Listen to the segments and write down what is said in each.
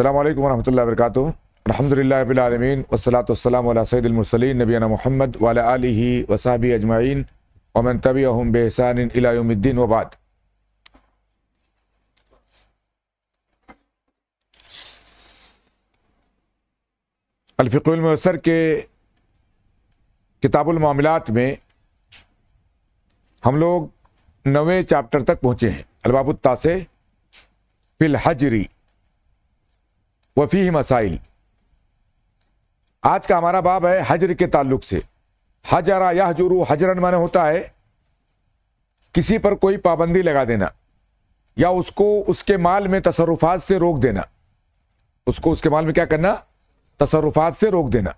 अल्लाम वरहमल वरक अलहमदिल्लाबीआलमीन वसलाम सैदमसलिन नबीना महमद वाल वसाबी अजमाइन ओमन तबी अहम बेहसान वबाद अलफ़िकमसर के किताबुलमामलात में हम लोग नवे चैप्टर तक पहुँचे हैं अलबाबुत्ता से फिलहजरी वफ़ी मसाइल आज का हमारा बाब है हजर के ताल्लुक से हजरा या जुरू हजरन माने होता है किसी पर कोई पाबंदी लगा देना या उसको उसके माल में तसरुफात से रोक देना उसको उसके माल में क्या करना तसरुफात से रोक देना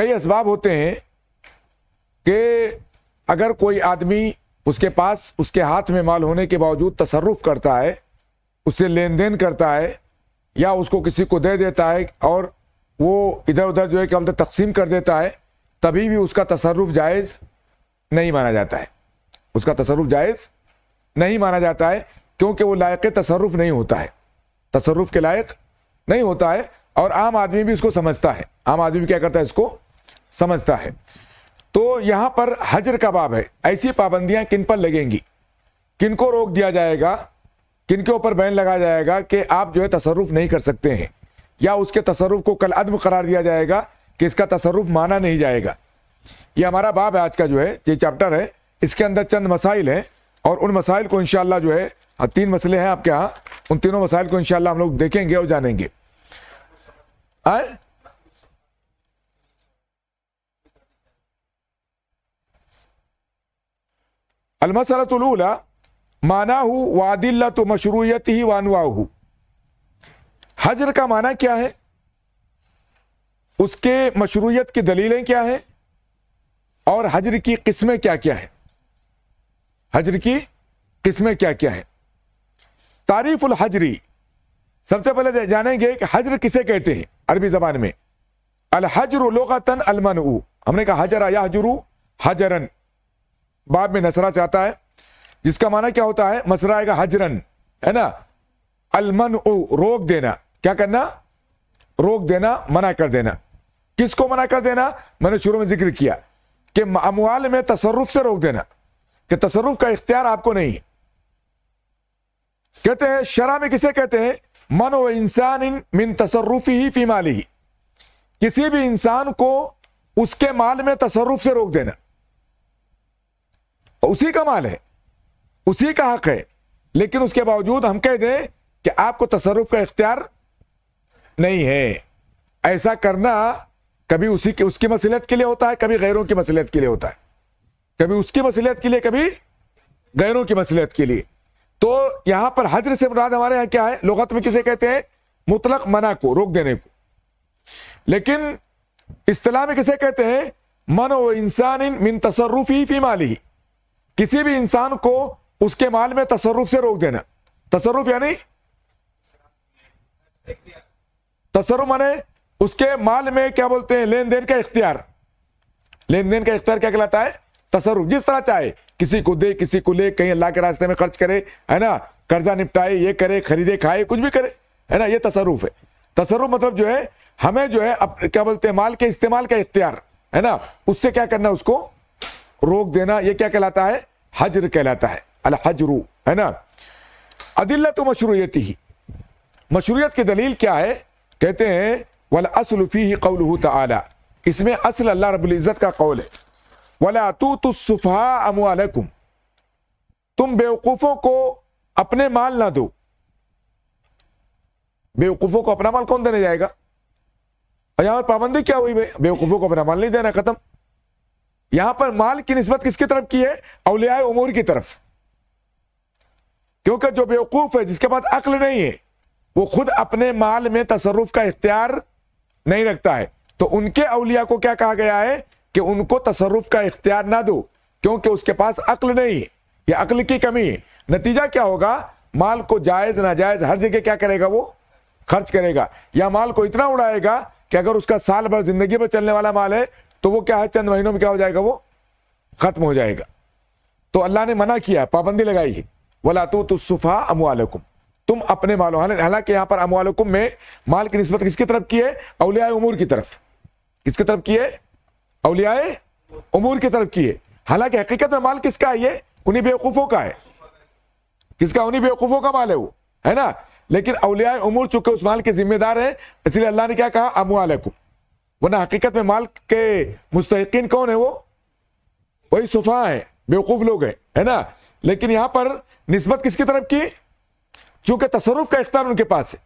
कई इसबाब होते हैं कि अगर कोई आदमी उसके पास उसके हाथ में माल होने के बावजूद तसरुफ करता है उससे लेन देन करता है या उसको किसी को दे देता है और वो इधर उधर जो है क्या हम तकसीम कर देता है तभी भी उसका तसरफ जायज़ नहीं माना जाता है उसका तसरुफ जायज़ नहीं माना जाता है क्योंकि वो लायक तसरफ नहीं होता है तसरुफ के लायक नहीं होता है और आम आदमी भी इसको समझता है आम आदमी भी क्या करता है इसको समझता है तो यहाँ पर हजर का बाब है ऐसी पाबंदियाँ किन पर लगेंगी किन को रोक दिया जाएगा किन के ऊपर बैन लगाया जाएगा कि आप जो है तसरुफ नहीं कर सकते हैं या उसके तसरुफ को कल अदम करार दिया जाएगा कि इसका तसरुफ माना नहीं जाएगा ये हमारा बाब है आज का जो है ये चैप्टर है इसके अंदर चंद मसाइल हैं और उन मसाइल को इन जो है तीन मसले हैं आपके यहाँ उन तीनों मसाइल को इन हम लोग देखेंगे और जानेंगे आए? المساله الاولى माना हु वादिल्ला तो मशरूयत ही वानवाहू हजर का माना क्या है उसके मशरूयत की दलीलें क्या हैं और हजर की किस्में क्या क्या है हजर की किस्में क्या क्या है तारीफुल हजरी सबसे पहले तो जानेंगे कि हजर किसे कहते हैं अरबी जबान में अल हजर लोगतन अलमन हमने कहा हजर या हजरू हजरन बाद में नसरा से आता है जिसका माना क्या होता है मसरा आएगा हजरन है ना अलमन उ रोक देना क्या करना रोक देना मना कर देना किसको मना कर देना मैंने शुरू में जिक्र किया कि अमवाल में तसरुफ से रोक देना कि तसरुफ का इख्तियार आपको नहीं है कहते हैं शरा में किसे कहते हैं मन व इंसान इन मिन तसरुफी ही फी ही किसी भी इंसान को उसके माल में तसरुफ से रोक देना उसी का माल है उसी का हक है लेकिन उसके बावजूद हम कह दें कि आपको तसरुफ का इख्तियार नहीं है ऐसा करना कभी उसी के उसकी मसलियत के लिए होता है कभी गैरों की मसलियत के लिए होता है कभी उसकी मसलियत के लिए कभी गैरों की मसलियत के लिए तो यहां पर हजर से मुराद हमारे यहां क्या है लोगत में किसे कहते हैं मुतलक मना को रोक देने को लेकिन इस्लाह में किसे कहते हैं मन व इंसान इन मिन तसरुफी फी माली किसी भी इंसान को उसके माल में तसरुफ से रोक देना तसरुफ यानी तसरुफ माने उसके माल में क्या बोलते हैं लेन देन का इख्तियार लेन देन का इख्तियार क्या कहलाता है तसरुफ जिस तरह चाहे किसी को दे किसी को ले कहीं अल्लाह के रास्ते में खर्च करे है ना कर्जा निपटाए ये करे खरीदे खाए कुछ भी करे है ना ये तसरुफ है तसरुफ मतलब जो है हमें जो है अप, क्या बोलते हैं माल के इस्तेमाल का इख्तियार है ना उससे क्या करना उसको रोक देना ये क्या कहलाता है हजर कहलाता है अलहजरू है ना अदिल्लत मशरूती ही मशरूत की दलील क्या है कहते हैं वल असलफ़ी ही कौल तला इसमें असल अल्लाह रबुल्ज़त का कौल है वला तू तुसफ़ा अमुआलकुम तुम बेवकूफ़ों को अपने माल ना दो बेवकूफ़ों को अपना माल कौन देने जाएगा यहां पर पाबंदी क्या हुई भाई बेवकूफ़ों को अपना माल नहीं देना ख़त्म यहां पर माल की नस्बत किसकी तरफ की है अलिया उमूर की तरफ क्योंकि जो बेवकूफ है जिसके पास अक्ल नहीं है वो खुद अपने माल में तसरुफ का इख्तियार नहीं रखता है तो उनके अलिया को क्या कहा गया है कि उनको तसरुफ का इख्तियार ना दो क्योंकि उसके पास अक्ल नहीं है या अक्ल की कमी है नतीजा क्या होगा माल को जायज नाजायज हर जगह क्या करेगा वो खर्च करेगा या माल को इतना उड़ाएगा कि अगर उसका साल भर जिंदगी में चलने वाला माल है तो वो क्या है चंद महीनों में क्या हो जाएगा वो खत्म हो जाएगा तो अल्लाह ने मना किया पाबंदी लगाई है वलातुसुफा अमवालकुम तुम अपने हाल हालांकि यहाँ पर अमवालकुम में माल की नस्बत किसकी तरफ की है अलिया उमूर की तरफ किसकी तरफ की है अलिया उमूर की तरफ की है हालांकि हकीकत में माल किसका है ये उन्हीं बेवकूफ़ों का है किसका उन्हीं बेवकूफ़ों का माल है वो है ना लेकिन अलिया उमूर चूंकि उस माल के जिम्मेदार है इसलिए अल्लाह ने क्या कहा अमवालकुम वरना हकीकत में माल के मुस्तकिन कौन है वो वही सुफा है बेवकूफ़ लोग हैं है ना लेकिन यहाँ पर नस्बत किसकी तरफ की चूंकि तसरुफ का इख्तार उनके पास है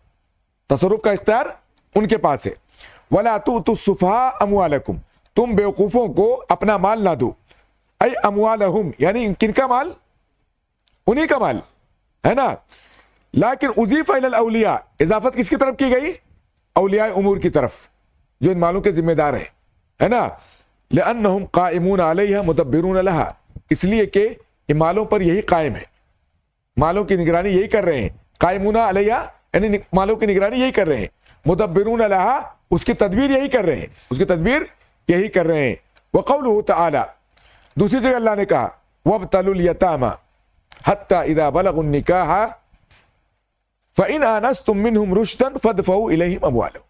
तसरुफ का इख्तार उनके पास है वला तो सुफा अमुआलकुम तुम बेवकूफ़ों को अपना माल ना दो अय अमुआलहुम यानी का माल उन्हीं का माल है ना लाकिन उजीफ अलिया इजाफत किसकी तरफ की गई अलिया उमूर की तरफ जो इन मालों के जिम्मेदार हैं है ना लम कायमून आलिया मुदबिर इसलिए कि इन मालों पर यही कायम है मालों की निगरानी यही कर रहे हैं कायमुना अलैया यानी मालों की निगरानी यही कर रहे हैं मुदब्बरून अलहा उसकी तदबीर यही कर रहे हैं उसकी तदबीर यही कर रहे हैं वकौल तला दूसरी जगह अल्लाह ने कहा वब तलतामा हत्ता इदा बलगनिकाह फ़िन आनस तुम मिन हम रुश्तन फद फ़ू इलहिम अबवालो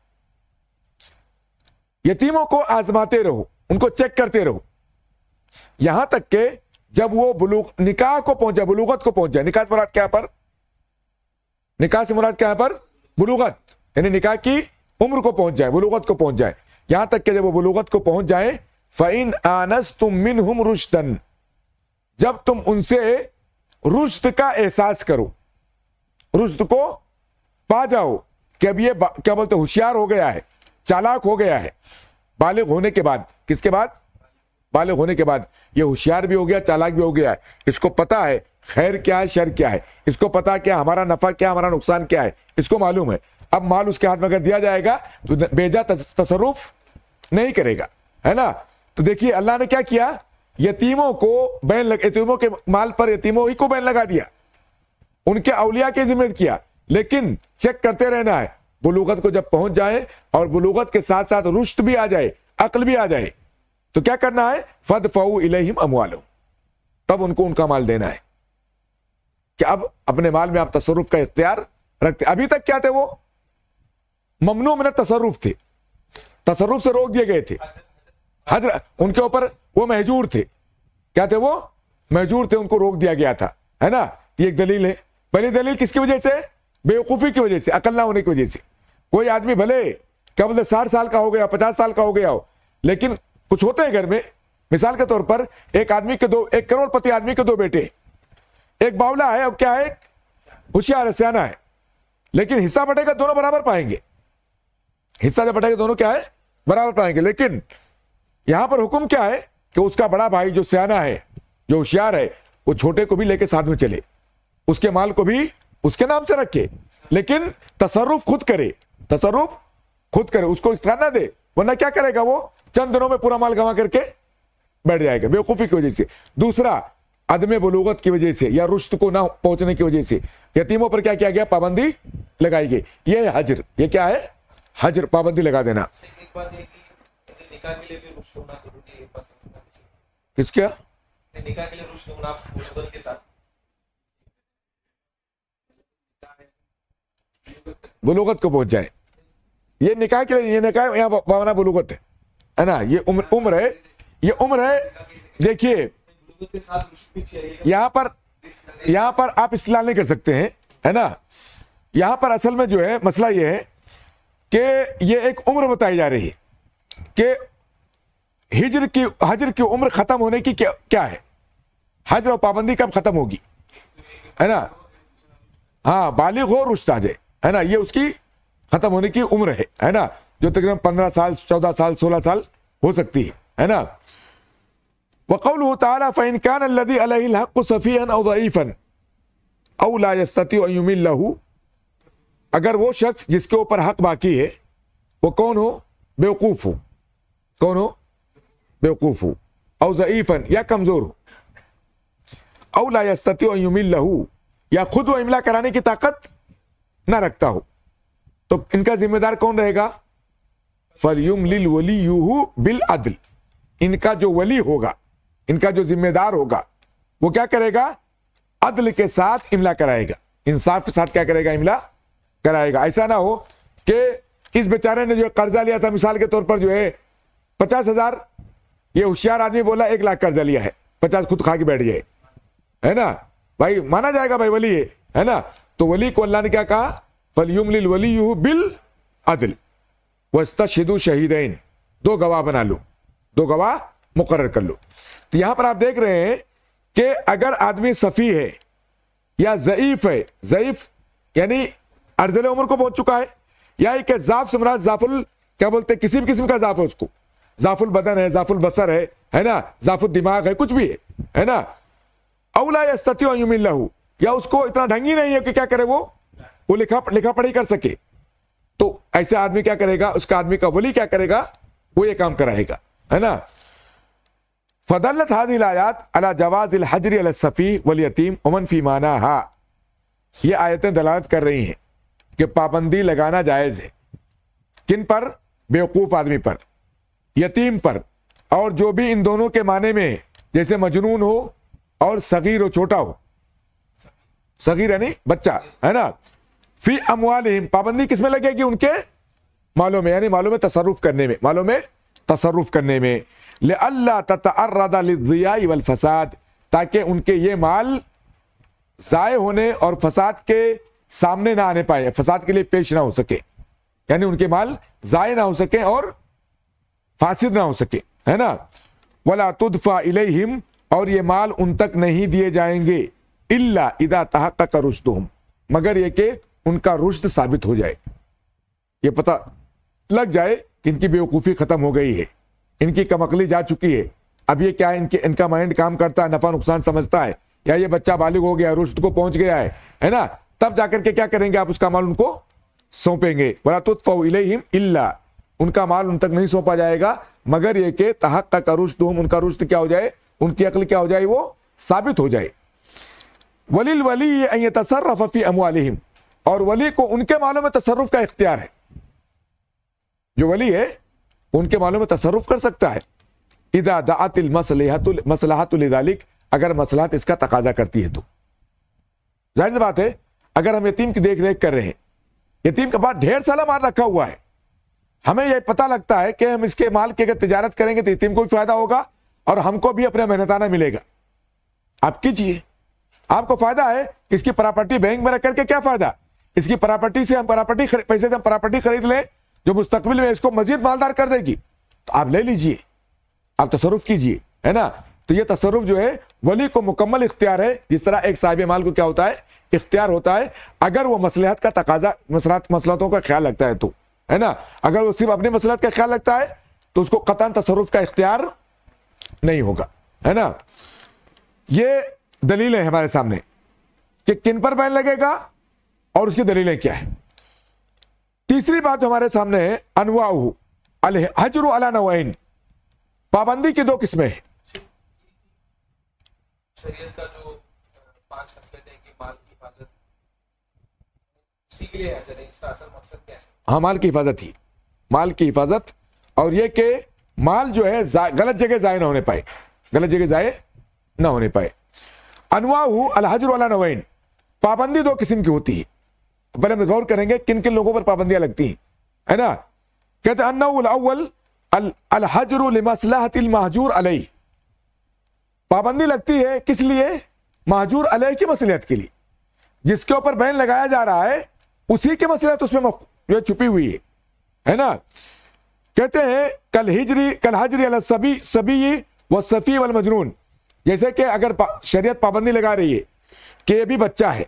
यतीमों को आजमाते रहो उनको चेक करते रहो यहां तक के जब वो बुलू निकाह को पहुंच जाए बुलूगत को पहुंच जाए निकाह से मुराद क्या पर निकाह से मुराद क्या पर बुलूगत यानी निकाह की उम्र को पहुंच जाए बुलूगत को पहुंच जाए यहां तक कि जब वो बुलूगत को पहुंच जाए फ़ैन आनस तुम मिन हम रुश्तन जब तुम उनसे रुश्त का एहसास करो रुश्त को पा जाओ कि अब ये क्या बोलते होशियार हो गया है चालाक हो गया है बालिग होने के बाद किसके बाद बालग होने के बाद ये होशियार भी हो गया चालाक भी हो गया है इसको पता है खैर क्या है शर क्या है इसको पता क्या हमारा नफा क्या हमारा नुकसान क्या है इसको मालूम है अब माल उसके हाथ में अगर दिया जाएगा तो बेजा तसरुफ नहीं करेगा है ना तो देखिए अल्लाह ने क्या किया यतीमों को बैन लग यतीमों के माल पर यतीमों ही को बैन लगा दिया उनके अलिया के जिम्मे किया लेकिन चेक करते रहना है बुलूगत को जब पहुंच जाए और बुलूगत के साथ साथ रुश्त भी आ जाए अकल भी आ जाए तो क्या करना है फद फाउ इलेहिम अमवालो तब उनको उनका माल देना है कि अब अपने माल में आप तसरुफ का इख्तियार रखते अभी तक क्या थे वो ममनू मिनत तसरुफ थे तसरुफ से रोक दिए गए थे हजर उनके ऊपर वो महजूर थे क्या थे वो महजूर थे उनको रोक दिया गया था है ना ये एक दलील है पहली दलील किसकी वजह से बेवकूफ़ी की वजह से अकल ना होने की वजह से कोई आदमी भले कबल साठ साल का हो गया पचास साल का हो गया हो लेकिन कुछ होते हैं घर में मिसाल के तौर पर एक आदमी के दो एक करोड़पति आदमी के दो बेटे एक बावला है और क्या है होशियार है सियाना है लेकिन हिस्सा बटेगा दोनों बराबर पाएंगे हिस्सा जब बटेगा दोनों क्या है बराबर पाएंगे लेकिन यहां पर हुक्म क्या है कि उसका बड़ा भाई जो सियाना है जो होशियार है वो छोटे को भी लेके साथ में चले उसके माल को भी उसके नाम से रखे लेकिन तसरुफ खुद करे तसरुफ खुद करे उसको इस्तेमाल ना दे वरना क्या करेगा वो चंद दिनों में पूरा माल गवा करके बैठ जाएगा बेवकूफी की वजह से दूसरा अदमे बलूगत की वजह से या रुश्त को ना पहुंचने की वजह से यतीमों पर क्या किया गया पाबंदी लगाई गई ये है हजर यह क्या है हजर पाबंदी लगा देना किसका बलूगत को पहुंच जाए ये निकाह के लिए ये निकाह यहाँ पावना बलूगत है है ना ये उम्र उम्र है ये उम्र है देखिए यहाँ पर यहाँ पर आप इस्लाल नहीं कर सकते हैं है ना यहाँ पर असल में जो है मसला ये है कि ये एक उम्र बताई जा रही है कि हिजर की हजर की उम्र ख़त्म होने की क्या क्या है हजर और पाबंदी कब ख़त्म होगी है ना हाँ बालिग हो और है ना ये उसकी ख़त्म होने की उम्र है है ना जो तकरीबन पंद्रह साल चौदह साल सोलह साल हो सकती है है ना वकौल तारा फ़ैन कान लदी अलहक सफ़ीन अदईफ़न अवला लहू अगर वो शख्स जिसके ऊपर हक बाकी है वो कौन हो बेवकूफ़ हो कौन हो बेवकूफ़ हो अवज़ीफ़न या कमज़ोर हो और युमिल लहू या खुद वो इमला कराने की ताकत ना रखता हो तो इनका जिम्मेदार कौन रहेगा फलयुम लिल वली यूहू बिल अदल इनका जो वली होगा इनका जो जिम्मेदार होगा वो क्या करेगा अदल के साथ इमला कराएगा इंसाफ के साथ क्या करेगा इमला कराएगा ऐसा ना हो कि इस बेचारे ने जो कर्जा लिया था मिसाल के तौर पर जो है पचास हजार ये होशियार आदमी बोला एक लाख कर्जा लिया है पचास खुद खा के बैठ जाए है ना भाई माना जाएगा भाई वली है, है ना तो वली को अल्लाह ने क्या कहा फलयुम लिल वली बिल अदल वस्तशिदु शहीद दो गवाह बना लो दो गवाह मुकर कर लो तो यहां पर आप देख रहे हैं कि अगर आदमी सफ़ी है या ज़यीफ़ है ज़यीफ़ यानी अर्जल उम्र को पहुंच चुका है या एक जाफ सम्राज जाफुल क्या बोलते हैं किसी भी किस्म का जाफ है उसको जाफुल बदन है जाफुल बसर है है ना जाफुल दिमाग है कुछ भी है है ना अवला या या उसको इतना ढंगी नहीं है कि क्या करे वो वो लिखा लिखा पढ़ी कर सके तो ऐसे आदमी क्या करेगा उसका आदमी का वली क्या करेगा वो ये काम कराएगा है ना फदलत हाजिल आयात अला जवाज हजरी अल सफ़ी वली यतीम उमन फी माना हा ये आयतें दलालत कर रही हैं कि पाबंदी लगाना जायज़ है किन पर बेवकूफ़ आदमी पर यतीम पर और जो भी इन दोनों के माने में जैसे मजनून हो और सगीर हो छोटा हो सगीर यानी बच्चा है ना फी अमवाल पाबंदी किस में लगेगी उनके मालूम है यानी मालूम है तसरुफ करने में मालूम है तसरुफ करने में ले अल्लाह ततरदाई वल फसाद ताकि उनके ये माल ज़ाय होने और फसाद के सामने ना आने पाए फसाद के लिए पेश ना हो सके यानी उनके माल ज़ाय ना हो सके और फासिद ना हो सके है ना वला तुदफा इलेहिम और ये माल उन तक नहीं दिए जाएंगे इल्ला इदा तहक़ रुशदुम मगर ये के उनका रुश्त साबित हो जाए ये पता लग जाए कि इनकी बेवकूफ़ी ख़त्म हो गई है इनकी कमकली जा चुकी है अब ये क्या इनके इनका माइंड काम करता है नफा नुकसान समझता है या ये बच्चा बालिग हो गया रुश्त को पहुंच गया है है ना तब जाकर के क्या करेंगे आप उसका माल उनको सौंपेंगे बोला तुतफ़ इल्ला उनका माल उन तक नहीं सौंपा जाएगा मगर ये के तहक का रुश्त हम उनका रुश्त क्या हो जाए उनकी अकल क्या हो जाए वो साबित हो जाए वलील वली रफी अमवालिम और वली को उनके मालों में तसरुफ का इख्तियार है जो वली है उनके मालों में तसरुफ कर सकता है इदा दातिल मसलाहतुलदालिक अगर मसलाहत इसका तकाजा करती है तो जाहिर बात है अगर हम यतीम की देख रेख कर रहे हैं यतीम के पास ढेर सारा माल रखा हुआ है हमें यह पता लगता है कि हम इसके माल की अगर तजारत करेंगे तो यतीम को भी फायदा होगा और हमको भी अपना मेहनताना मिलेगा आप कीजिए आपको फायदा है इसकी प्रॉपर्टी बैंक में रख करके क्या फायदा इसकी प्रॉपर्टी से हम प्रॉपर्टी पैसे से हम प्रॉपर्टी खरीद लें जो मुस्तकबिल में इसको मजीद मालदार कर देगी तो आप ले लीजिए आप तसरुफ कीजिए है ना तो ये तसरुफ जो है वली को मुकम्मल इख्तियार है जिस तरह एक साहिब माल को क्या होता है इख्तियार होता है अगर वो मसलहत का तकाजा मसलतों का ख्याल रखता है तो है ना अगर वो सिर्फ अपने मसलहत का ख्याल रखता है तो उसको कतान तसरुफ का इख्तियार नहीं होगा है ना ये दलील है हमारे सामने कि किन पर बैन लगेगा और उसकी दलीलें क्या है तीसरी बात हमारे सामने है अल हजर अला नवाइन पाबंदी की दो किस्में हैं हाँ माल की हिफाजत ही माल की हिफाजत और यह कि माल जो है गलत जगह जाए ना होने पाए गलत जगह जाए ना होने पाए अल अलहजर वाला नवाइन पाबंदी दो किस्म की होती है पहले हम गौर करेंगे किन किन लोगों पर पाबंदियां लगती हैं है ना कहते अन्नाउल अलहजर महजूर अलई पाबंदी लगती है किस लिए महजूर अलह की मसलियत के लिए जिसके ऊपर बैन लगाया जा रहा है उसी की मसलियत उसमें जो छुपी हुई है है ना कहते हैं कल हिजरी कल हजरी अल सभी सभी व सफ़ी वाल मजनून जैसे कि अगर पा, शरीयत पाबंदी लगा रही है कि ये भी बच्चा है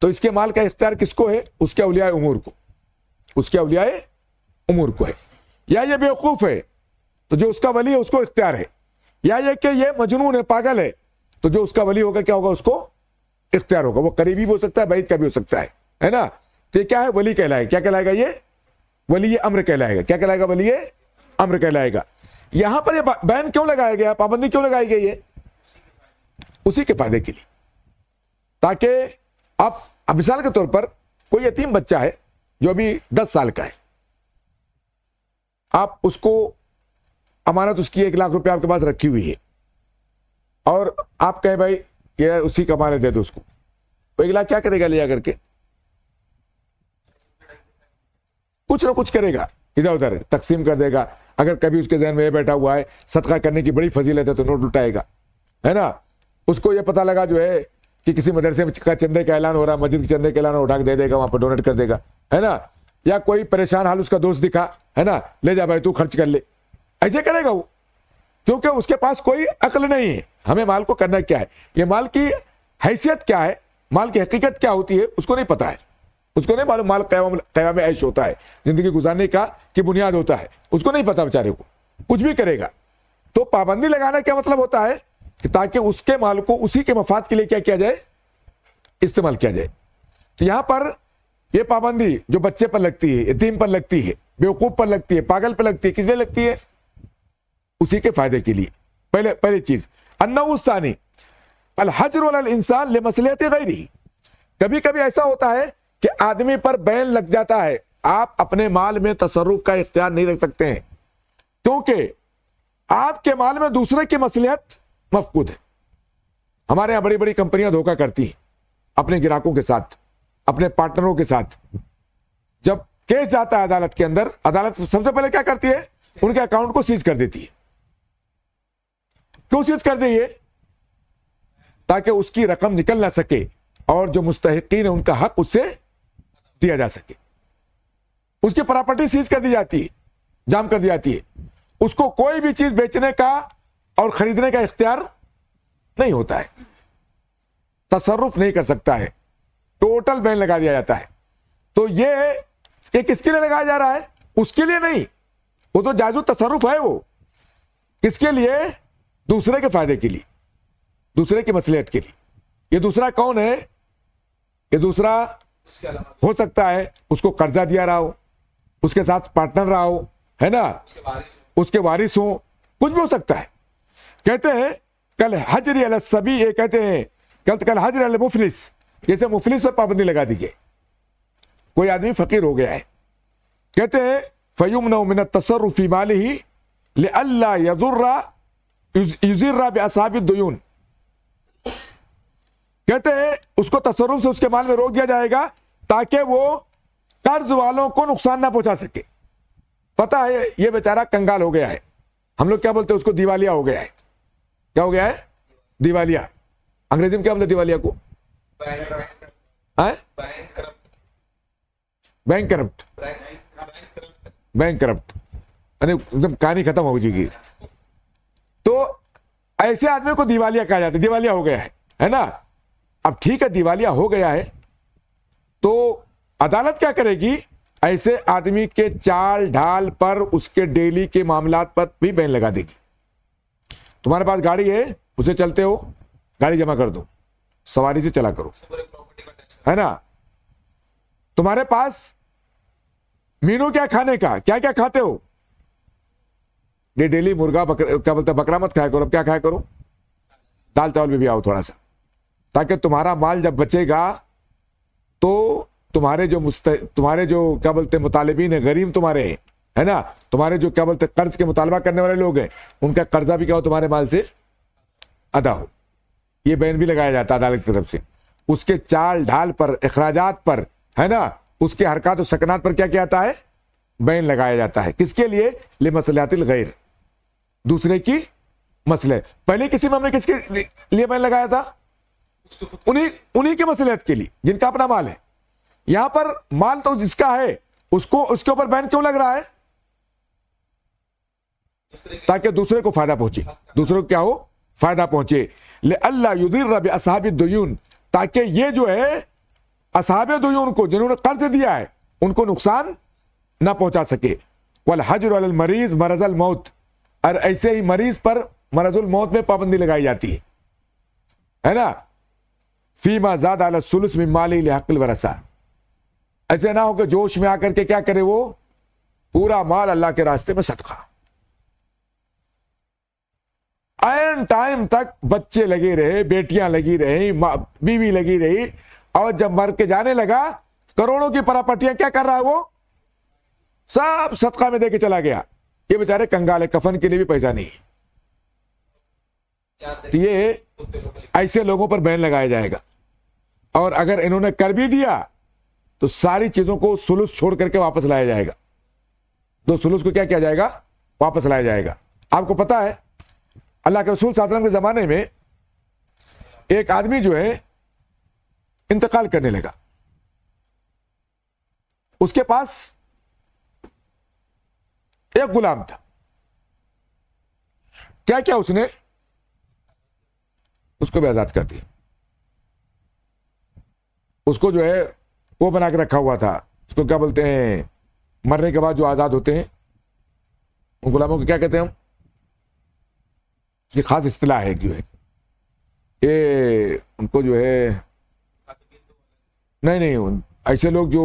तो इसके माल का इख्तियार किसको है उसके अलिया उमूर को उसके अलिया उमूर को है या ये बेवकूफ़ है तो जो उसका वली है उसको इख्तियार है या ये कि ये मजनून है पागल है तो जो उसका वली होगा क्या होगा उसको इख्तियार होगा वो करीबी भी हो सकता है बैद का भी हो सकता है है ना तो ये क्या है वली कहलाएगा क्या कहलाएगा ये वली अम्र कहलाएगा क्या कहलाएगा वली अम्र कहलाएगा यहां पर ये बैन क्यों लगाया गया पाबंदी क्यों लगाई गई है उसी के फायदे के लिए ताकि आप अब मिसाल के तौर पर कोई यतीम बच्चा है जो अभी दस साल का है आप उसको अमानत उसकी एक लाख रुपया आपके पास रखी हुई है और आप कहें भाई ये उसी का अमानत दे दो तो उसको वो एक लाख क्या करेगा लिया करके कुछ ना कुछ करेगा इधर उधर तकसीम कर देगा अगर कभी उसके जहन में यह बैठा हुआ है सदका करने की बड़ी फजीलत है तो नोट उठाएगा है ना उसको यह पता लगा जो है कि किसी मदरसे में का चंदे का ऐलान हो रहा है मस्जिद के चंदे का ऐलान उठा के दे देगा वहां पर डोनेट कर देगा है ना या कोई परेशान हाल उसका दोस्त दिखा है ना ले जा भाई तू खर्च कर ले ऐसे करेगा वो क्योंकि उसके पास कोई अकल नहीं है हमें माल को करना क्या है ये माल की हैसियत क्या है माल की हकीकत क्या होती है उसको नहीं पता है उसको नहीं मालूम माल कयाम ऐश होता है जिंदगी गुजारने का की बुनियाद होता है उसको नहीं पता बेचारे को कुछ भी करेगा तो पाबंदी लगाना क्या मतलब होता है ताकि उसके माल को उसी के मफाद के लिए क्या किया जाए इस्तेमाल किया जाए तो यहां पर यह पाबंदी जो बच्चे पर लगती है यतीम पर लगती है बेवकूफ पर लगती है पागल पर लगती है किस लिए लगती है उसी के फायदे के लिए पहले पहली चीज अन्नाउसानी अलहजर इंसान ले मसलियत गैरी कभी कभी ऐसा होता है कि आदमी पर बैन लग जाता है आप अपने माल में तसरुफ का इख्तियार नहीं रख सकते हैं क्योंकि आपके माल में दूसरे की मसलियत मफकूद है हमारे यहां बड़ी बड़ी कंपनियां धोखा करती हैं अपने ग्राहकों के साथ अपने पार्टनरों के साथ जब केस जाता है अदालत के अंदर अदालत सबसे पहले क्या करती है उनके अकाउंट को सीज कर देती है क्यों सीज कर दी ताकि उसकी रकम निकल ना सके और जो मुस्तकिन है उनका हक उससे दिया जा सके उसकी प्रॉपर्टी सीज कर दी जाती है जाम कर दी जाती है उसको कोई भी चीज बेचने का और खरीदने का इख्तियार नहीं होता है तसरुफ नहीं कर सकता है टोटल बैन लगा दिया जाता है तो ये ये किसके लिए लगाया जा रहा है उसके लिए नहीं वो तो जाजू तसरुफ है वो किसके लिए दूसरे के फायदे के लिए दूसरे के मसलियत के लिए ये दूसरा कौन है ये दूसरा हो सकता है उसको कर्जा दिया रहा हो उसके साथ पार्टनर रहा हो है ना उसके वारिस हो कुछ भी हो सकता है कहते हैं कल हजर सभी ये कहते हैं कल कल हजर अल मुफलिस जैसे मुफलिस पर पाबंदी लगा दीजिए कोई आदमी फकीर हो गया है कहते हैं फयुमन मिन तसरुफी माल ही ले अल्लाह यदुर्रा युजर्रा बसाबिदयून कहते हैं उसको तसरुफ से उसके माल में रोक दिया जाएगा ताकि वो कर्ज वालों को नुकसान ना पहुंचा सके पता है ये बेचारा कंगाल हो गया है हम लोग क्या बोलते हैं उसको दिवालिया हो गया है क्या हो गया है दिवालिया अंग्रेजी में क्या बोलते दिवालिया को बैंक करप्ट बैंक करप्ट अरे एकदम कहानी खत्म हो चुकी तो ऐसे आदमी को दिवालिया कहा जाता है दिवालिया हो गया है है ना अब ठीक है दिवालिया हो गया है तो अदालत क्या करेगी ऐसे आदमी के चाल ढाल पर उसके डेली के मामला पर भी बैन लगा देगी तुम्हारे पास गाड़ी है उसे चलते हो गाड़ी जमा कर दो सवारी से चला करो है ना तुम्हारे पास मीनू क्या खाने का क्या क्या खाते हो ये डेली मुर्गा बकर, क्या बोलते बकरा मत खाया करो अब क्या खाया करो दाल चावल भी आओ थोड़ा सा ताकि तुम्हारा माल जब बचेगा तो तुम्हारे जो मुस्त तुम्हारे जो क्या बोलते मुतालबीन है गरीब तुम्हारे हैं है ना तुम्हारे जो क्या बोलते कर्ज के मुतालबा करने वाले लोग हैं उनका कर्जा भी क्या हो तुम्हारे माल से अदा हो ये बैन भी लगाया जाता है अदालत की तरफ से उसके चाल ढाल पर अखराज पर है ना उसके हरकत और सकनात पर क्या क्या आता है बैन लगाया जाता है किसके लिए ले मसलियातिल गैर दूसरे की मसले पहले किसी मामले किसके लिए बैन लगाया था उन्हीं उन्हीं के मसलियत के लिए जिनका अपना माल है यहां पर माल तो जिसका है उसको उसके ऊपर बैन क्यों लग रहा है ताकि दूसरे को फायदा पहुंचे दूसरे को क्या हो फायदा पहुंचे ले अल्लाह युदीर रब असहाब दुयून ताकि ये जो है असहाब दुयून को जिन्होंने कर्ज दिया है उनको नुकसान ना पहुंचा सके वाल हजर मरीज मरजल मौत और ऐसे ही मरीज पर मरजुल मौत में पाबंदी लगाई जाती है है ना फीमा जाद सुलस में माली हकल वरसा ऐसे ना हो कि जोश में आकर के क्या करे वो पूरा माल अल्लाह के रास्ते में सदका आयन टाइम तक बच्चे लगे रहे बेटियां लगी रही बीवी लगी रही और जब मर के जाने लगा करोड़ों की परापटियां क्या कर रहा है वो सब सदका में देके चला गया ये बेचारे कंगाले कफन के लिए भी पैसा नहीं तो ये ऐसे लोगों पर बैन लगाया जाएगा और अगर इन्होंने कर भी दिया तो सारी चीजों को सुलूस छोड़ करके वापस लाया जाएगा तो सुलूस को क्या किया जाएगा वापस लाया जाएगा आपको पता है अल्लाह के रसूल सातरम के ज़माने में एक आदमी जो है इंतकाल करने लगा उसके पास एक गुलाम था क्या क्या उसने उसको भी आज़ाद कर दिया उसको जो है वो बना के रखा हुआ था उसको क्या बोलते हैं मरने के बाद जो आज़ाद होते हैं उन गुलामों को क्या कहते हैं हम ये खास असलाह है जो है ये उनको जो है नहीं नहीं ऐसे लोग जो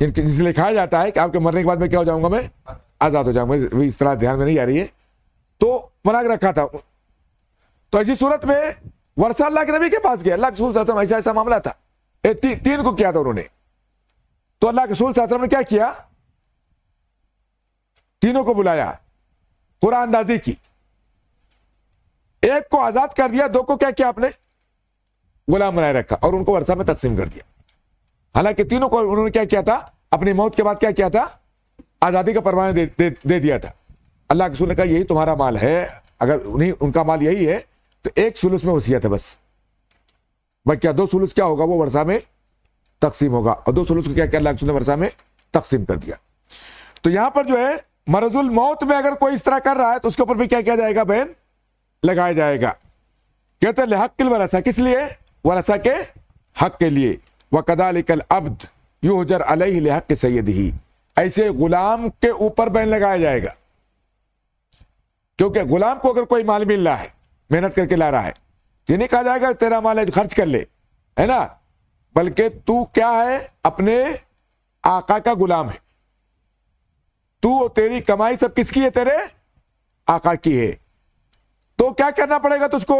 जिनके जिसे लिखाया जाता है कि आपके मरने के बाद मैं क्या हो जाऊंगा मैं आज़ाद हो जाऊंगा इस तरह ध्यान में नहीं आ रही है तो मना के रखा था तो ऐसी सूरत में वर्षा अल्लाह के नबी के पास गया अल्लाह के रसूल ऐसा ऐसा मामला था ए, ती, तीन को किया था उन्होंने तो अल्लाह के रसूल ने क्या किया तीनों को बुलाया कुरानंदाजी की एक को आजाद कर दिया दो को क्या किया आपने गुलाम बनाए रखा और उनको वर्षा में तकसीम कर दिया हालांकि तीनों को उन्होंने क्या किया था अपनी मौत के बाद क्या किया था आजादी का परवाना दे, दे, दे दिया था अल्लाह के ने कहा यही तुम्हारा माल है अगर उन्हीं उनका माल यही है तो एक सुलूस में वसीयत है बस बट क्या दो सुलूस क्या होगा वो वर्षा में तकसीम होगा और दो सुलूस को क्या किया अल्लाह ने वर्षा में तकसीम कर दिया तो यहां पर जो है मरजुल मौत में अगर कोई इस तरह कर रहा है तो उसके ऊपर भी क्या किया जाएगा बहन लगाया जाएगा कहते हैं वरसा किस लिए वरसा के हक के लिए व कदालिकल अब्द यूजर अलह हक ही ऐसे गुलाम के ऊपर बैन लगाया जाएगा क्योंकि गुलाम को अगर कोई माल मिल रहा है मेहनत करके ला रहा है तो ये नहीं कहा जाएगा तेरा माल खर्च कर ले है ना बल्कि तू क्या है अपने आका का गुलाम है तू और तेरी कमाई सब किसकी है तेरे आका की है तो क्या करना पड़ेगा तुझको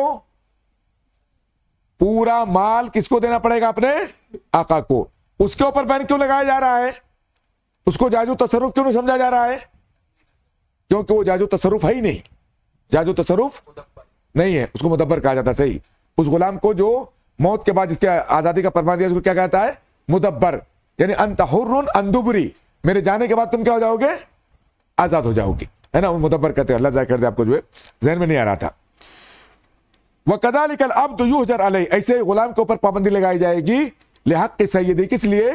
पूरा माल किसको देना पड़ेगा अपने आका को उसके ऊपर बैन क्यों लगाया जा रहा है उसको जाजू तसरुफ क्यों नहीं समझा जा रहा है क्योंकि वो जाजू तसरुफ है ही नहीं जाजू तसरुफ नहीं है उसको मुदब्बर कहा जाता सही उस गुलाम को जो मौत के बाद जिसके आजादी का परमा दिया उसको क्या कहता है मुदब्बर यानी अंतहुर अंदुबरी मेरे जाने के बाद तुम क्या हो जाओगे आजाद हो जाओगे है ना मुतबर कहते हैं अल्लाह कर दे आपको जो है जहन में नहीं आ रहा था वह कदा निकल अब तो यू हजर अलह ऐसे गुलाम के ऊपर पाबंदी लगाई जाएगी लेक के सैयद किस लिए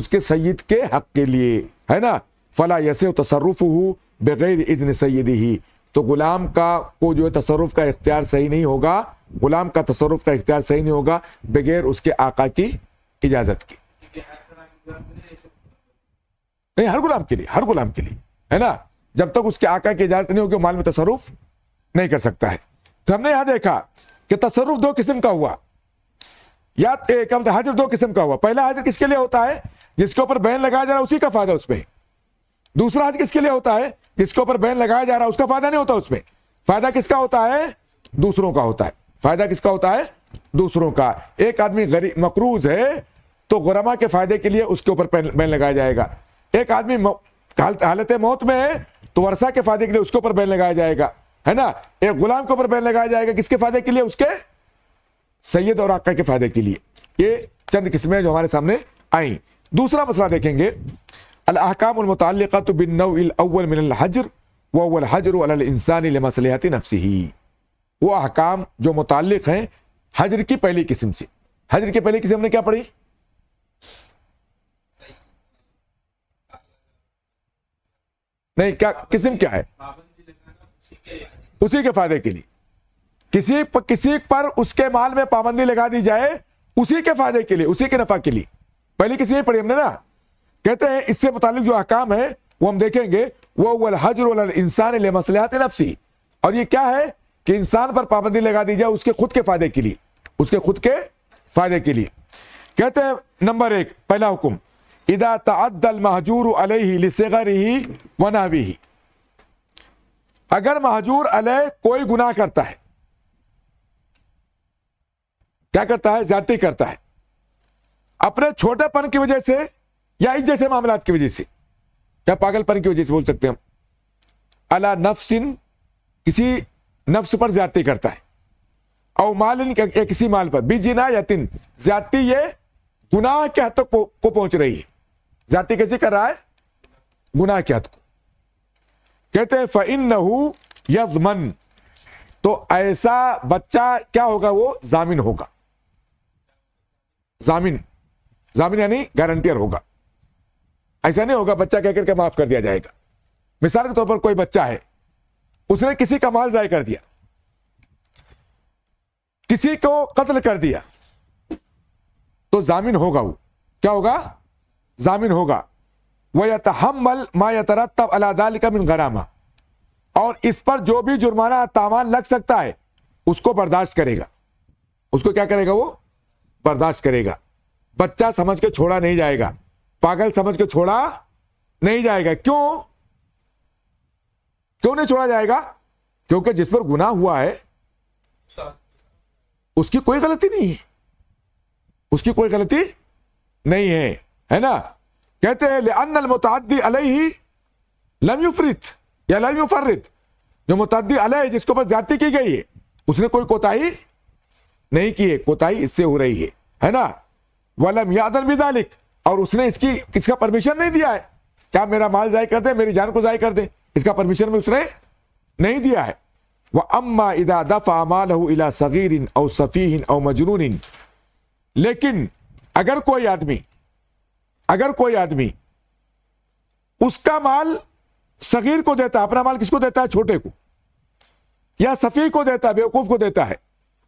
उसके सैयद के हक के लिए है ना फला यसे तसरुफ हूँ बगैर इजन सैद ही तो गुलाम का को जो है तसरुफ का इख्तियार सही नहीं होगा गुलाम का तसरुफ का इख्तियार सही नहीं होगा बगैर उसके आका की इजाजत की नहीं हर गुलाम के लिए हर गुलाम के लिए है ना जब तक उसके आका की इजाजत नहीं होगी माल में तसरुफ नहीं कर सकता है तो हमने यहां देखा कि तसरुफ दो किस्म का हुआ या तो कम बोलते हाजिर दो किस्म का हुआ पहला हाजिर किसके लिए होता है जिसके ऊपर बैन लगाया जा रहा है उसी का फायदा उसमें दूसरा हाजिर किसके लिए होता है जिसके ऊपर बैन लगाया जा रहा है उसका फायदा नहीं होता उसमें फायदा किसका होता है दूसरों का होता है फायदा किसका होता है दूसरों का एक आदमी गरीब मकरूज है तो गुरमा के फायदे के लिए उसके ऊपर बैन लगाया जाएगा एक आदमी हालत मौत में है तो वर्षा के फायदे के लिए उसके ऊपर बैन लगाया जाएगा है ना एक गुलाम के ऊपर बैन लगाया जाएगा किसके फायदे के लिए उसके सैयद और आका के फायदे के लिए ये चंद किस्में जो हमारे सामने आई दूसरा मसला देखेंगे वो अहकाम जो मुतल हैं हजर की पहली किस्म से हजर की पहली किस्म ने क्या पढ़ी नहीं क्या किस्म क्या है उसी के फायदे के लिए किसी पर, किसी पर उसके माल में पाबंदी लगा दी जाए उसी के फायदे के लिए उसी के नफा के लिए पहले किसी में पढ़ी हमने ना कहते हैं इससे मुतालिक जो अहकाम है वो हम देखेंगे वो वल हजर इंसान मसलियात नफसी और ये क्या है कि इंसान पर पाबंदी लगा दी जाए उसके खुद के फायदे के लिए उसके खुद के फायदे के लिए कहते हैं नंबर एक पहला हुक्म इदा तद्दल महजूर अलहर ही वनावी ही अगर महजूर अलह कोई गुनाह करता है क्या करता है जाति करता है अपने छोटेपन की वजह से या इस जैसे मामला की वजह से या पागलपन की वजह से बोल सकते हैं हम अला नफसिन किसी नफ्स पर ज्यादा करता है और मालिन किसी माल पर बिजिना यतिन ज्यादा ये गुनाह के हद तक को पहुंच रही है जाति कैसी कर रहा है गुनाह के हद को कहते हैं फ़िन नहू तो ऐसा बच्चा क्या होगा वो जामिन होगा जामिन जामिन यानी गारंटियर होगा ऐसा नहीं होगा बच्चा कहकर के माफ कर दिया जाएगा मिसाल के तौर पर कोई बच्चा है उसने किसी का माल जाय कर दिया किसी को कत्ल कर दिया तो जामिन होगा वो क्या होगा जामिन होगा वहमल मातरतब अलादाल का मिन गरामा और इस पर जो भी जुर्माना तामान लग सकता है उसको बर्दाश्त करेगा उसको क्या करेगा वो बर्दाश्त करेगा बच्चा समझ के छोड़ा नहीं जाएगा पागल समझ के छोड़ा नहीं जाएगा क्यों क्यों नहीं छोड़ा जाएगा क्योंकि जिस पर गुनाह हुआ है उसकी कोई गलती नहीं है उसकी कोई गलती नहीं है है ना कहते हैं अन मुतदी ही लम या लम जो मुतादी अलह जिसके ऊपर ज्यादा की गई है उसने कोई कोताही नहीं की है कोताही इससे हो रही है है ना वलम यादन बिजालिक और उसने इसकी किसका परमिशन नहीं दिया है क्या मेरा माल जाय कर दे मेरी जान को जाय कर दे इसका परमिशन भी उसने नहीं दिया है वह अम्मा इदा दफा माल इला सगीर इन सफ़ीन और मजनून लेकिन अगर कोई आदमी अगर कोई आदमी उसका माल सगीर को देता अपना माल किसको देता है छोटे को या सफी को देता है बेवकूफ को देता है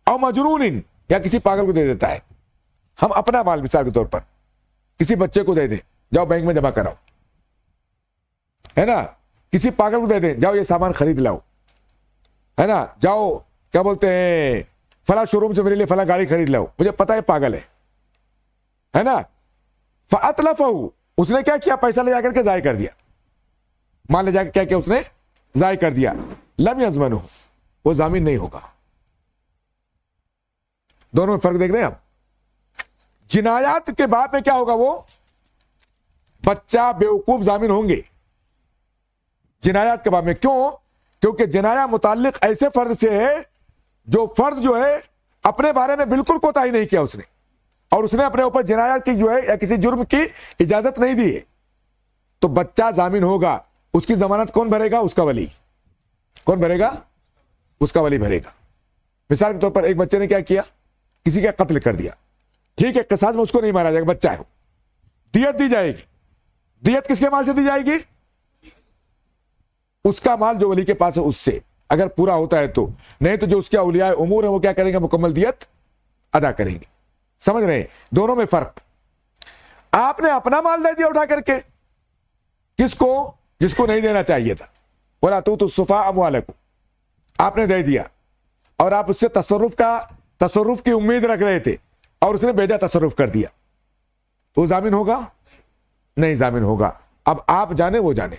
और मजरून या किसी पागल को दे देता है हम अपना माल मिसाल के तौर पर किसी बच्चे को दे दे जाओ बैंक में जमा कराओ है ना किसी पागल को दे दे जाओ ये सामान खरीद लाओ है ना जाओ क्या बोलते हैं फला शोरूम से मेरे लिए फला गाड़ी खरीद लाओ मुझे पता है पागल है है ना फ़तलफ़ उसने क्या किया पैसा ले जाकर के ज़ाय कर दिया मान ले जाकर क्या किया उसने ज़ाय कर दिया लम यजमन हो वो जामिन नहीं होगा दोनों में फर्क देख रहे हैं आप जिनायात के बाद में क्या होगा वो बच्चा बेवकूफ जामिन होंगे जिनायात के बाद में क्यों क्योंकि जिनाया मुतालिक ऐसे फर्द से है जो फर्द जो है अपने बारे में बिल्कुल कोताही नहीं किया उसने और उसने अपने ऊपर जनाया की जो है या किसी जुर्म की इजाजत नहीं दी है तो बच्चा जामिन होगा उसकी जमानत कौन भरेगा उसका वली कौन भरेगा उसका वली भरेगा मिसाल के तौर पर एक बच्चे ने क्या किया किसी का कत्ल कर दिया ठीक है कसाज में उसको नहीं मारा जाएगा बच्चा है दियत दी जाएगी दियत किसके माल से दी जाएगी उसका माल जो वली के पास है उससे अगर पूरा होता है तो नहीं तो जो उसके अलिया उमूर है वो क्या करेंगे मुकम्मल दियत अदा करेंगे समझ रहे दोनों में फर्क आपने अपना माल दे दिया उठा करके किसको जिसको नहीं देना चाहिए था बोला तू तो सुफा वाले को आपने दे दिया और आप उससे तसरुफ का तसरुफ की उम्मीद रख रहे थे और उसने बेजा तसरुफ कर दिया तो जामिन होगा नहीं जामिन होगा अब आप जाने वो जाने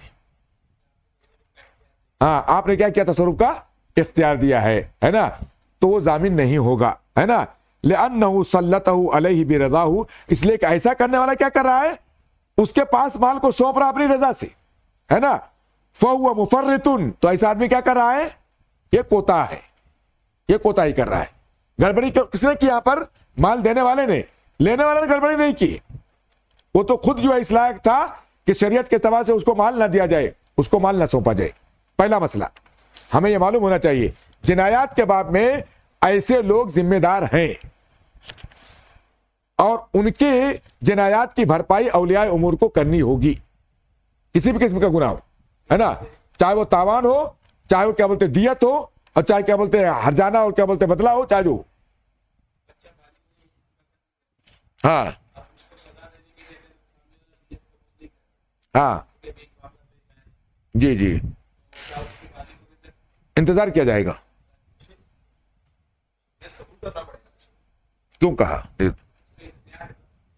हाँ आपने क्या किया तसरुफ का इख्तियार दिया है है ना तो वो जामिन नहीं होगा है ना लेन सल्लत अलह बेरजा इसलिए कि ऐसा करने वाला क्या कर रहा है उसके पास माल को सौंप रहा अपनी रजा से है ना फुआ मुफर्रतुन तो ऐसा आदमी क्या कर रहा है ये कोता है ये कोताही कर रहा है गड़बड़ी किसने की यहां पर माल देने वाले ने लेने वाले ने गड़बड़ी नहीं की वो तो खुद जो है इस लायक था कि शरीयत के तबाह से उसको माल ना दिया जाए उसको माल ना सौंपा जाए पहला मसला हमें यह मालूम होना चाहिए जिनायात के बाद में ऐसे लोग जिम्मेदार हैं और उनके जनायात की भरपाई अवलिया उमूर को करनी होगी किसी भी किस्म का गुनाह है ना चाहे वो तावान हो चाहे वो क्या बोलते दियत हो और चाहे क्या बोलते हरजाना हो क्या बोलते बदला हो चाहे जो हाँ हाँ जी जी इंतजार किया जाएगा क्यों कहा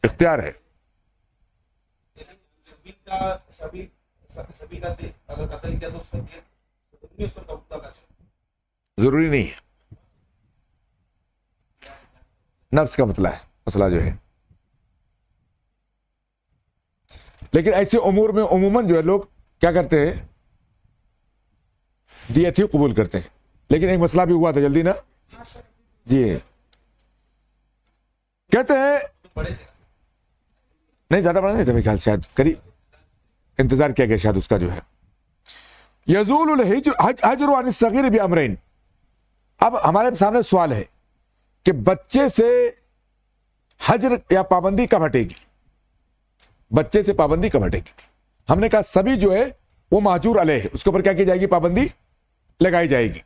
इख्तियार है जरूरी नहीं है नफ्स का मतला है मसला जो है लेकिन ऐसे उमूर में उमूमन जो है लोग क्या करते हैं दिए थी कबूल करते हैं लेकिन एक मसला भी हुआ था जल्दी ना जी कहते हैं नहीं ज्यादा बड़ा नहीं था मेरे ख्याल शायद करीब इंतजार किया गया शायद उसका जो है यजूल हजर सगीर भी अमरीन अब हमारे सामने सवाल है कि बच्चे से हजर या पाबंदी कब हटेगी बच्चे से पाबंदी कब हटेगी हमने कहा सभी जो है वो माजूर अले है उसके ऊपर क्या की जाएगी पाबंदी लगाई जाएगी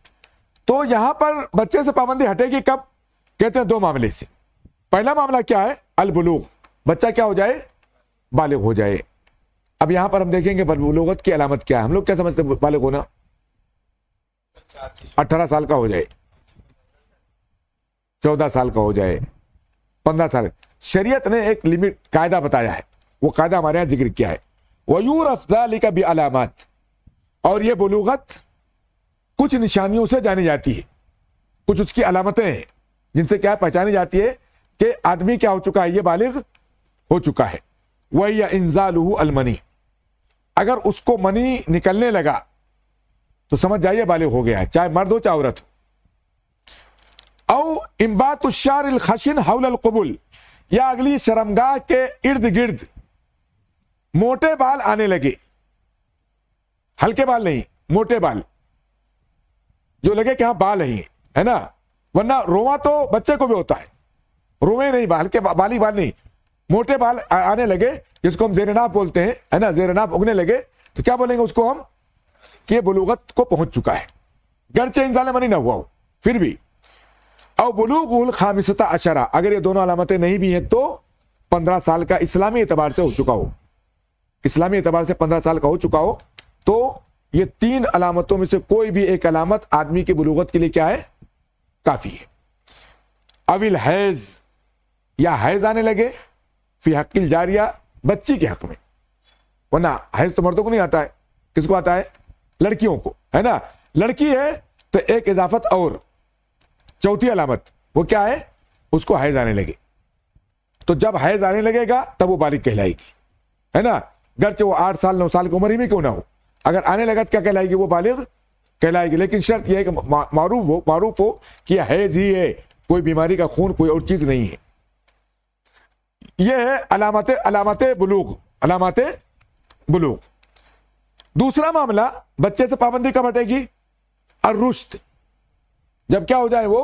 तो यहां पर बच्चे से पाबंदी हटेगी कब कहते हैं दो मामले से पहला मामला क्या है अलबलूग बच्चा क्या हो जाए बालिग हो जाए अब यहां पर हम देखेंगे बलबलूगत की अलामत क्या है हम लोग क्या समझते हैं बालिग होना अठारह साल का हो जाए चौदह साल का हो जाए पंद्रह साल शरीयत ने एक लिमिट कायदा बताया है वो कायदा हमारे यहाँ जिक्र किया है वयूर अफजाली का भी अलामत और ये बलूगत कुछ निशानियों से जानी जाती है कुछ उसकी अलामतें हैं जिनसे क्या पहचानी जाती है कि आदमी क्या हो चुका है ये बालिग हो चुका है वही या इंजालू अलमनी अगर उसको मनी निकलने लगा तो समझ जाइए बालिग हो गया है चाहे मर्द हो चाहे औरत हो औ इम्बात शार खशिन हौल कबुल या अगली शर्मगाह के इर्द गिर्द मोटे बाल आने लगे हल्के बाल नहीं मोटे बाल जो लगे कि हाँ बाल है है ना वरना रोवा तो बच्चे को भी होता है रुए नहीं बाल के बाली बाल नहीं मोटे बाल आने लगे जिसको हम जेरनाफ बोलते हैं है ना जेरनाफ उगने लगे तो क्या बोलेंगे उसको हम कि ये बलूगत को पहुंच चुका है गर्चे इंसान मनी ना हुआ हो फिर भी और उल खामिशता अशरा अगर ये दोनों अलामतें नहीं भी हैं तो पंद्रह साल का इस्लामी एतबार से हो चुका हो इस्लामी एतबार से पंद्रह साल का हो चुका हो तो ये तीन अलामतों में से कोई भी एक अलामत आदमी की बलूगत के लिए क्या है काफी है अविल हैज़ या हैज आने लगे फिर हकील जारिया बच्ची के हक में वरना हैज तो मर्दों को नहीं आता है किसको आता है लड़कियों को है ना लड़की है तो एक इजाफत और चौथी अलामत वो क्या है उसको हैज आने लगे तो जब हैज आने लगेगा तब वो बालिग कहलाएगी है ना गरचे वो आठ साल नौ साल की उम्र ही में क्यों ना हो अगर आने लगा तो क्या कहलाएगी वो बालिग कहलाएगी लेकिन शर्त यह है कि मारूफ हो मारूफ हो कि हैज ही है कोई बीमारी का खून कोई और चीज़ नहीं है ये है अलामत अलामत बलूक अलामत बलूक दूसरा मामला बच्चे से पाबंदी कब हटेगी अरुश्त जब क्या हो जाए वो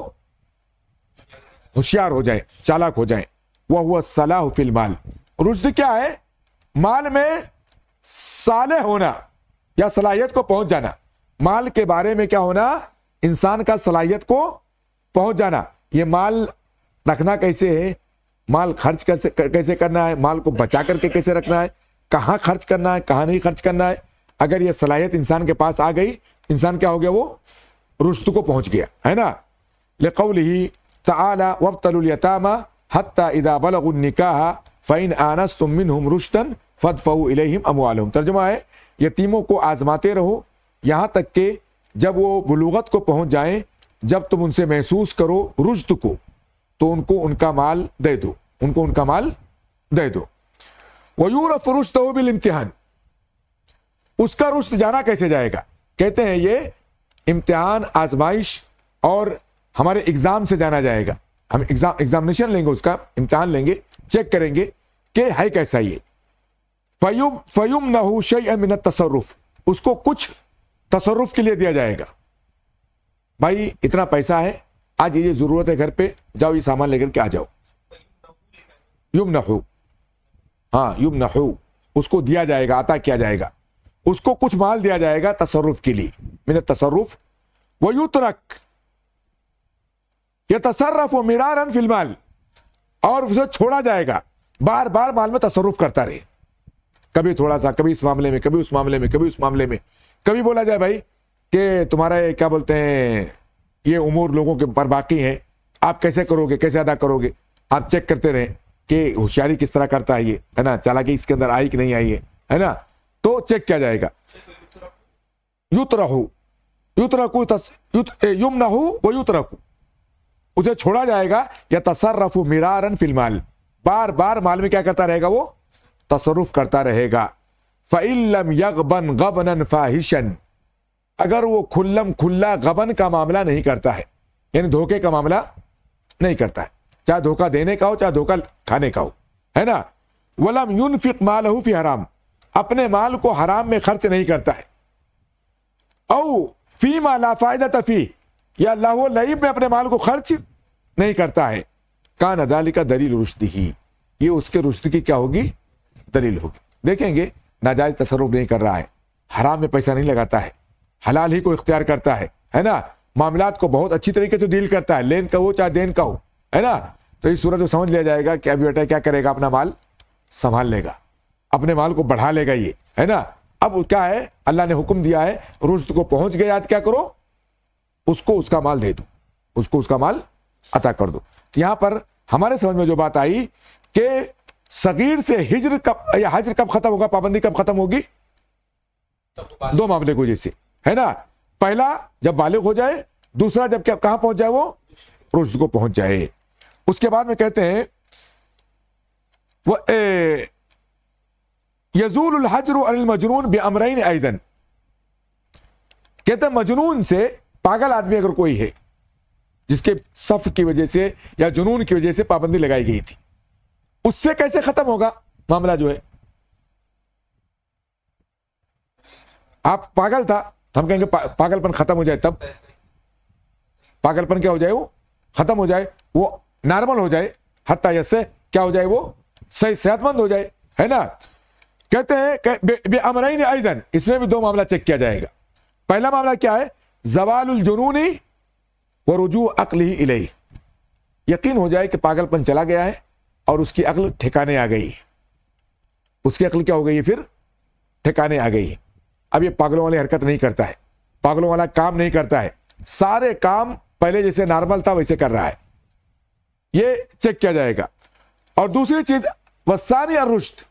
होशियार हो जाए चालाक हो जाए वह हुआ सलाह फिल माल रुश्द क्या है माल में साले होना या सलाहियत को पहुंच जाना माल के बारे में क्या होना इंसान का सलाहियत को पहुंच जाना ये माल रखना कैसे है माल खर्च कैसे कैसे करना है माल को बचा करके कैसे रखना है कहाँ खर्च करना है कहाँ नहीं खर्च करना है अगर ये सलाहियत इंसान के पास आ गई इंसान क्या हो गया वो रुश्त को पहुंच गया है ना लेकौल ही तला वबतलतामा हत्ता इदा बलनिकाह फ़ैन आनस तुम मिन हम रुश्तन फत फ़ू इलेम तर्जुमा है यतीमों को आज़माते रहो यहाँ तक के जब वो बलूगत को पहुँच जाएँ जब तुम उनसे महसूस करो रुश्त को तो उनको उनका माल दे दो उनको उनका माल दे दो वयूर फरुश तो बिल इम्तिहान उसका रुश्त जाना कैसे जाएगा कहते हैं ये इम्तिहान आजमाइश और हमारे एग्जाम से जाना जाएगा हम एग्जाम एग्जामिनेशन लेंगे उसका इम्तिहान लेंगे चेक करेंगे कि है कैसा ये फयुम फयुम नहू शय मिन तसरुफ उसको कुछ तसरुफ के लिए दिया जाएगा भाई इतना पैसा है आज ये ज़रूरत है घर पे जाओ ये सामान लेकर के आ जाओ युम नहू हाँ युम नहू उसको दिया जाएगा आता किया जाएगा उसको कुछ माल दिया जाएगा तसरुफ के लिए मैंने तसरुफ वो यू युतरक यह तसरफ व मिरारन फिलमाल और उसे छोड़ा जाएगा बार बार माल में तसरुफ करता रहे कभी थोड़ा सा कभी इस मामले में कभी उस मामले में कभी उस मामले में कभी बोला जाए भाई कि तुम्हारा क्या बोलते हैं ये उमूर लोगों के पर बाकी हैं आप कैसे करोगे कैसे अदा करोगे आप चेक करते रहें कि होशियारी किस तरह करता है ये है ना चालाकी इसके अंदर आई कि नहीं आई है है ना तो चेक किया जाएगा युत रहो युत रखू युम न हो वो युत रखू उसे छोड़ा जाएगा या तसरफ मिरारन फिलमाल बार बार माल में क्या करता रहेगा वो तसरुफ करता रहेगा फ़िल्लम यगबन गबनन फाहिशन अगर वो खुल्लम खुल्ला गबन का मामला नहीं करता है यानी धोखे का मामला नहीं करता है चाहे धोखा देने का हो चाहे धोखा खाने का हो है ना वलम यून फिक माल फी हराम अपने माल को हराम में खर्च नहीं करता है औ फी माला फायदा तफी या लाहो लईब में अपने माल को खर्च नहीं करता है कान अदाली का दलील रुश्द ही ये उसके रुश्द की क्या होगी दलील होगी देखेंगे नाजायज तसरुफ नहीं कर रहा है हराम में पैसा नहीं लगाता है हलाल ही को इख्तियार करता है है ना मामला को बहुत अच्छी तरीके से डील करता है लेन का हो चाहे देन का हो है ना तो इस सूरत में समझ लिया जाएगा कि अभी बेटा क्या करेगा अपना माल संभाल लेगा अपने माल को बढ़ा लेगा ये है ना अब क्या है अल्लाह ने हुक्म दिया है रुश्त को पहुंच गया याद क्या करो उसको उसका माल दे दो उसको उसका माल अता कर दो तो यहां पर हमारे समझ में जो बात आई कि सगीर से हिजर कब या हजर कब खत्म होगा पाबंदी कब खत्म होगी दो मामले को जैसे है ना पहला जब बालिग हो जाए दूसरा जब क्या कहां पहुंच जाए वो रुश्द को पहुंच जाए उसके बाद में कहते हैं ए यजूल हजर अल मजनून बे अमरैन आयदन कहते मजनून से पागल आदमी अगर कोई है जिसके सफ की वजह से या जुनून की वजह से पाबंदी लगाई गई थी उससे कैसे खत्म होगा मामला जो है आप पागल था तो हम कहेंगे पा, पागलपन खत्म हो जाए तब पागलपन क्या हो जाए वो खत्म हो जाए वो नॉर्मल हो जाए हत्या से क्या हो जाए वो सही सेहतमंद हो जाए है ना कहते हैं अमरई ने आईजन इसमें भी दो मामला चेक किया जाएगा पहला मामला क्या है जवाल जुनूनी व रुजू अकल ही इलेही यकीन हो जाए कि पागलपन चला गया है और उसकी अकल ठिकाने आ गई उसकी अकल क्या हो गई है फिर ठिकाने आ गई अब ये पागलों वाली हरकत नहीं करता है पागलों वाला काम नहीं करता है सारे काम पहले जैसे नॉर्मल था वैसे कर रहा है ये चेक किया जाएगा और दूसरी चीज वसानी या रुश्त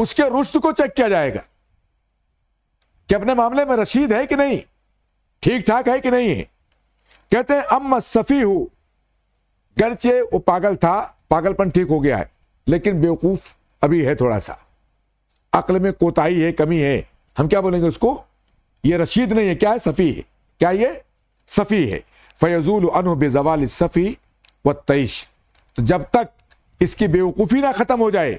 उसके रुश्त को चेक किया जाएगा कि अपने मामले में रशीद है कि नहीं ठीक ठाक है कि नहीं है कहते हैं अम सफ़ी हूं गरचे वो पागल था पागलपन ठीक हो गया है लेकिन बेवकूफ अभी है थोड़ा सा अक्ल में कोताही है कमी है हम क्या बोलेंगे उसको ये रशीद नहीं है क्या है सफ़ी है क्या ये सफ़ी है फैजूल अनु बेजवाल सफ़ी व तयश तो जब तक इसकी बेवकूफ़ी ना ख़त्म हो जाए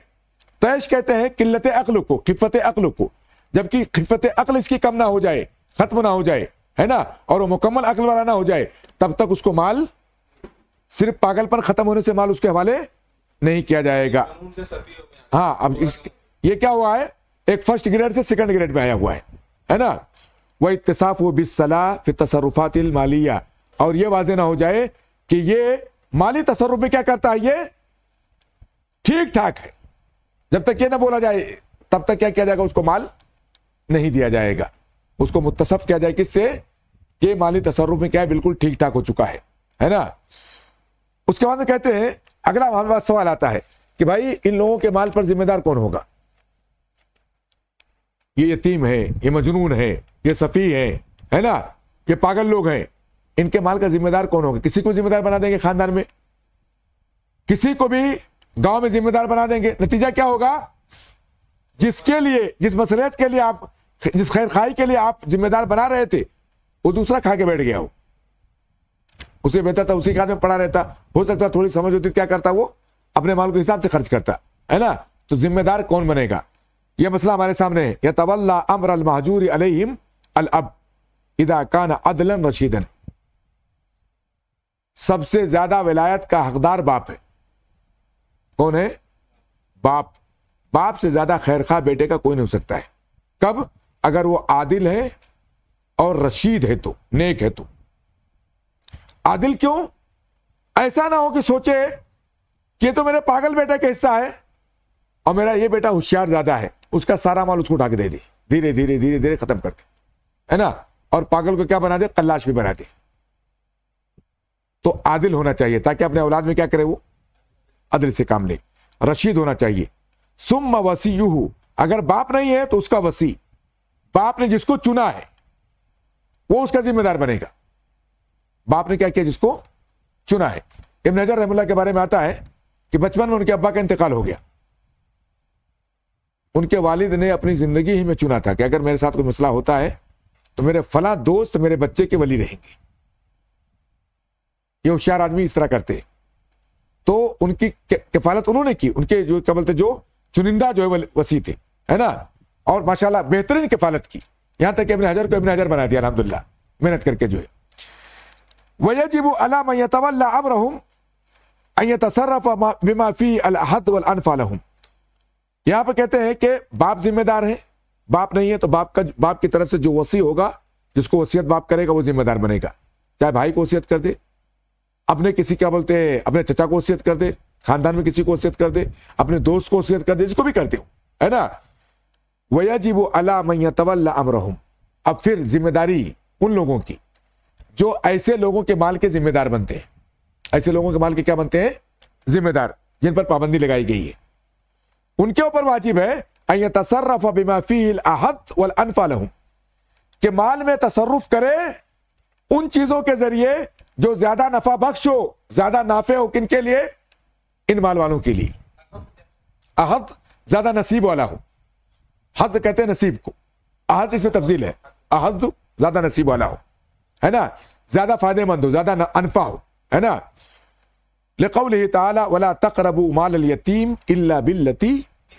तयश कहते हैं किल्लत अक्ल को खिफत अक्ल को जबकि खिफत अक्ल इसकी कम ना हो जाए ख़त्म ना हो जाए है ना और वो मुकम्मल अक्ल वाला ना हो जाए तब तक उसको माल सिर्फ पागलपन ख़त्म होने से माल उसके हवाले नहीं किया जाएगा हाँ अब इस, ये क्या हुआ है एक फर्स्ट ग्रेड से सेकंड ग्रेड में आया हुआ है है ना वह इतसाफ व बिस फिर तसरुफात मालिया और यह वाजे ना हो जाए कि ये माली तसरुफ में क्या करता है ये ठीक ठाक है जब तक ये ना बोला जाए तब तक क्या किया जाएगा उसको माल नहीं दिया जाएगा उसको मुतसफ किया जाए किससे कि माली तसरुफ में क्या है बिल्कुल ठीक ठाक हो चुका है है ना उसके बाद में कहते हैं अगला हमारे सवाल आता है कि भाई इन लोगों के माल पर जिम्मेदार कौन होगा ये यतीम है ये मजनून है ये सफ़ी है है ना ये पागल लोग हैं इनके माल का जिम्मेदार कौन होगा किसी को जिम्मेदार बना देंगे खानदान में किसी को भी गांव में जिम्मेदार बना देंगे नतीजा क्या होगा जिसके लिए जिस मसलियत के लिए आप जिस खैर खाई के लिए आप जिम्मेदार बना रहे थे वो दूसरा खा के बैठ गया हो उसे बेहतर था उसी के हाथ में पड़ा रहता हो सकता थोड़ी समझ होती क्या करता वो अपने माल को हिसाब से खर्च करता है ना तो जिम्मेदार कौन बनेगा यह मसला हमारे सामने है या तवल्ला अमर अल महजूर अलहिम अल अब इदा कान अदलन रशीदन सबसे ज्यादा विलायत का हकदार बाप है कौन है बाप बाप से ज्यादा खैर खा बेटे का कोई नहीं हो सकता है कब अगर वो आदिल है और रशीद है तो नेक है तो आदिल क्यों ऐसा ना हो कि सोचे कि तो मेरे पागल बेटे का हिस्सा है और मेरा ये बेटा होशियार ज्यादा है उसका सारा माल उसको उठा के दे दी धीरे धीरे धीरे धीरे खत्म कर दे है ना और पागल को क्या बना दे कल्लाश भी बना दे तो आदिल होना चाहिए ताकि अपने औलाद में क्या करे वो आदिल से काम ले रशीद होना चाहिए सुम वसी अगर बाप नहीं है तो उसका वसी बाप ने जिसको चुना है वो उसका जिम्मेदार बनेगा बाप ने क्या किया जिसको चुना है इबन नजर रहमुल्ला के बारे में आता है कि बचपन में उनके अब्बा का इंतकाल हो गया उनके वालिद ने अपनी ज़िंदगी ही में चुना था कि अगर मेरे साथ कोई मसला होता है तो मेरे फला दोस्त मेरे बच्चे के वली रहेंगे ये होशियार आदमी इस तरह करते तो उनकी किफालत उन्होंने की उनके जो क्या बोलते जो चुनिंदा जो है वसी थे है ना और माशाल्लाह बेहतरीन किफालत की यहाँ तक अपने हजर को अपने हजर बना दिया अलहमदुल्ला मेहनत करके जो है वही जी वो अमरहम अयतसरफ बिमा अलहद अनफा यहां पर कहते हैं कि बाप जिम्मेदार है बाप नहीं है तो बाप का बाप की तरफ से जो वसी होगा जिसको वसीयत बाप करेगा वो जिम्मेदार बनेगा चाहे भाई को वसीयत कर दे अपने किसी क्या बोलते हैं अपने चचा को वसीयत कर दे खानदान में किसी को वसीयत कर दे अपने दोस्त को वसीयत कर दे जिसको भी करते हो है ना वया जी वो अला मैया तवल्ला अमरहम अब फिर जिम्मेदारी उन लोगों की जो ऐसे लोगों के माल के जिम्मेदार बनते हैं ऐसे लोगों के माल के क्या बनते हैं जिम्मेदार जिन पर पाबंदी लगाई गई है उनके ऊपर वाजिब है तसरफ बिमा फील अहत वल अनफालहम कि माल में तसरुफ करे उन चीजों के जरिए जो ज्यादा नफा बख्श हो ज्यादा नाफे हो किन के लिए इन माल वालों के लिए अहद ज्यादा नसीब वाला हो हद कहते हैं नसीब को अहद इसमें तफजील है अहद ज्यादा नसीब वाला हो है ना ज्यादा फायदेमंद हो ज्यादा अनफा हो है ना लिकौल तला वला तकरबू माल यतीम इल्ला बिल्लती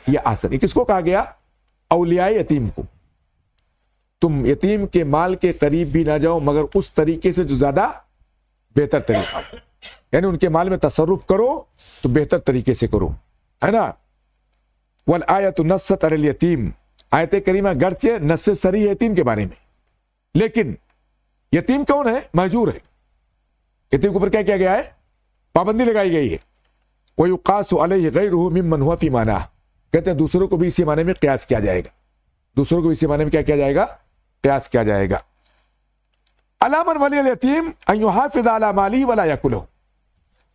ये आसन किसको कहा गया अलियाए यतीम को तुम यतीम के माल के करीब भी ना जाओ मगर उस तरीके से जो ज्यादा बेहतर तरीका यानी उनके माल में तसरुफ करो तो बेहतर तरीके से करो है ना वल तो नस्त अरल यतीम आयत करीमा गर्च नस यतीम के बारे में लेकिन यतीम कौन है महजूर है यतीम के ऊपर क्या किया गया है पाबंदी लगाई गई है वही उकास अलह गई रूह मिमन हुआ फी माना कहते हैं दूसरों को भी इसी माने में कयास किया जाएगा दूसरों को भी इसी माने में क्या किया जाएगा कयास किया जाएगा अलामन वलीम यतीम वाला अला माली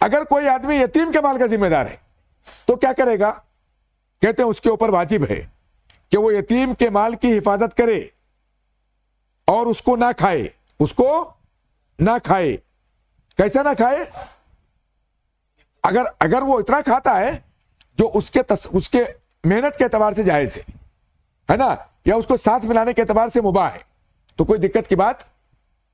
अगर कोई आदमी यतीम के माल का जिम्मेदार है तो क्या करेगा कहते हैं उसके ऊपर वाजिब है कि वो यतीम के माल की हिफाजत करे और उसको ना खाए उसको ना खाए कैसे ना खाए अगर अगर वो इतना खाता है जो उसके तस, उसके मेहनत के अतबार से जायज है है ना या उसको साथ मिलाने के अतबार से मुबा है तो कोई दिक्कत की बात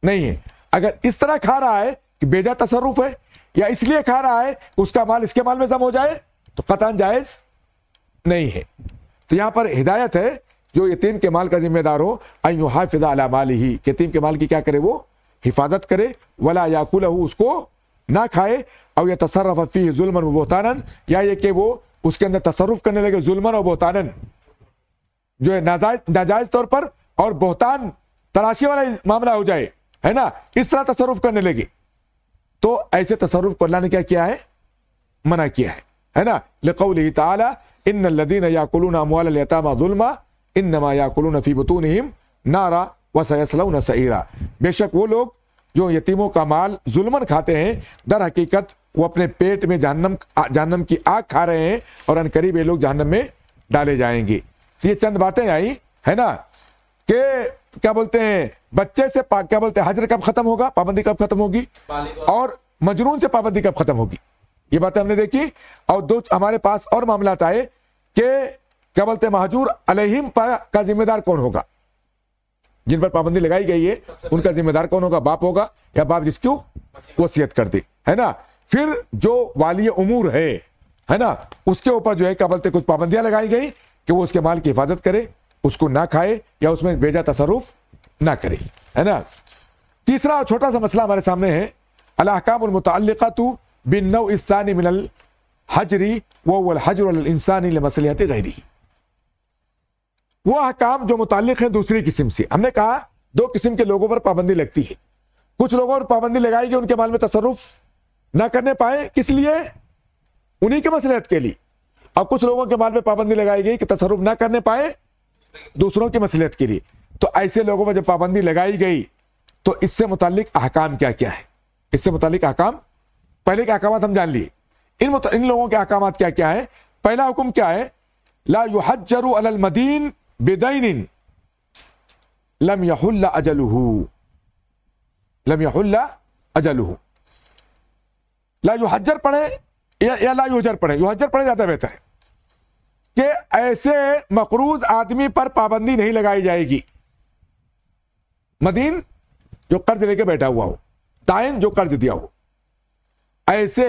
नहीं है अगर इस तरह खा रहा है कि बेजा तसरुफ है या इसलिए खा रहा है कि उसका माल इसके माल में जम हो जाए तो कतान जायज नहीं है तो यहां पर हिदायत है जो यतीम के माल का जिम्मेदार हो आयो हाफिजा अला माल ही यतीम के माल की क्या करे वो हिफाजत करे वला याकुल उसको ना खाए और यह तसरफ़ी जुल्मन या ये कि वो उसके अंदर तसरुफ करने लगे जुलमन और बोहतानन जो है नाजायज नाजायज तौर पर और बोहतान तलाशी वाला मामला हो जाए है ना इस तरह तसरुफ करने लगे तो ऐसे तसरुफ को अल्लाह ने क्या किया है मना किया है है ना लकौल इन लदीन याकुलून अमवालमा इन नमा याकुलून फी बतून नारा व सयसलून सईरा बेशक वो लोग जो यतीमों का माल जुलमन खाते हैं दर हकीकत वो अपने पेट में जहनम जहनम की आग खा रहे हैं और अनकरीब ये लोग जहनम में डाले जाएंगे तो ये चंद बातें आई है ना के क्या बोलते हैं बच्चे से क्या बोलते हैं हजर कब खत्म होगा पाबंदी कब खत्म होगी और मजरून से पाबंदी कब खत्म होगी ये बातें हमने देखी और दो हमारे पास और मामला आए कि क्या बोलते हैं महाजूर अलहिम का जिम्मेदार कौन होगा जिन पर पाबंदी लगाई गई है उनका जिम्मेदार कौन होगा बाप होगा या बाप जिसकी वसीयत कर दे है ना फिर जो वाली उमूर है है ना उसके ऊपर जो है क्या बोलते कुछ पाबंदियां लगाई गई कि वो उसके माल की हिफाजत करे उसको ना खाए या उसमें बेजा तसरुफ ना करे है ना तीसरा छोटा सा मसला हमारे सामने है अलाकामतु बिन नौ इसानी मिनल हजरी वल हजर इंसानी मसलियत गहरी वो अहकाम जो मुतल है दूसरी किस्म से हमने कहा दो किस्म के लोगों पर पाबंदी लगती है कुछ लोगों पर पाबंदी लगाई गई उनके माल में तसरुफ़ ना करने पाए किस लिए उन्हीं के मसलहत के लिए अब कुछ लोगों के माल में पाबंदी लगाई गई कि तसरुफ ना करने पाए दूसरों की मसलहत के लिए तो ऐसे लोगों पर जब पाबंदी लगाई गई तो इससे मुतालिक अहकाम क्या क्या है इससे मुतालिक अहकाम पहले के अहकाम हम जान लिए इन इन लोगों के अहकाम क्या क्या है पहला हुक्म क्या है ला युहजरू अल मदीन बेदैन लम यहुल्ला अजलहू लम यहुल्ला अजलहू ला हजर पढ़े या, या ला यूजर पढ़े हजर पढ़े ज़्यादा बेहतर है कि ऐसे मकरूज आदमी पर पाबंदी नहीं लगाई जाएगी मदीन जो कर्ज लेके बैठा हुआ हो दाइन जो कर्ज दिया हो ऐसे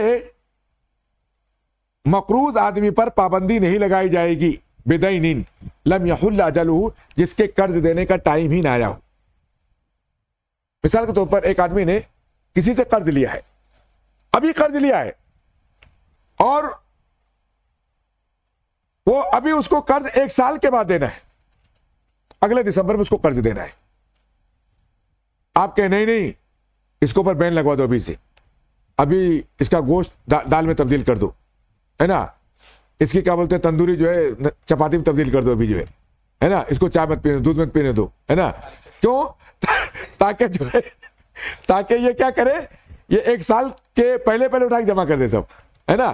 मकरूज आदमी पर पाबंदी नहीं लगाई जाएगी बेदईन लम यहुल्ला जलू जिसके कर्ज देने का टाइम ही ना आया हो मिसाल के तौर पर एक आदमी ने किसी से कर्ज लिया है अभी कर्ज लिया है और वो अभी उसको कर्ज एक साल के बाद देना है अगले दिसंबर में उसको कर्ज देना है आप कहे नहीं नहीं इसके ऊपर बैन लगवा दो अभी से अभी इसका गोश्त दा, दाल में तब्दील कर दो है ना इसकी क्या बोलते हैं तंदूरी जो है चपाती में तब्दील कर दो अभी जो है है ना इसको चाय मत पीने दूध मत पीने दो है ना क्यों ताकि जो है ताकि ये क्या करे ये एक साल के पहले पहले उठा के जमा कर दे सब है ना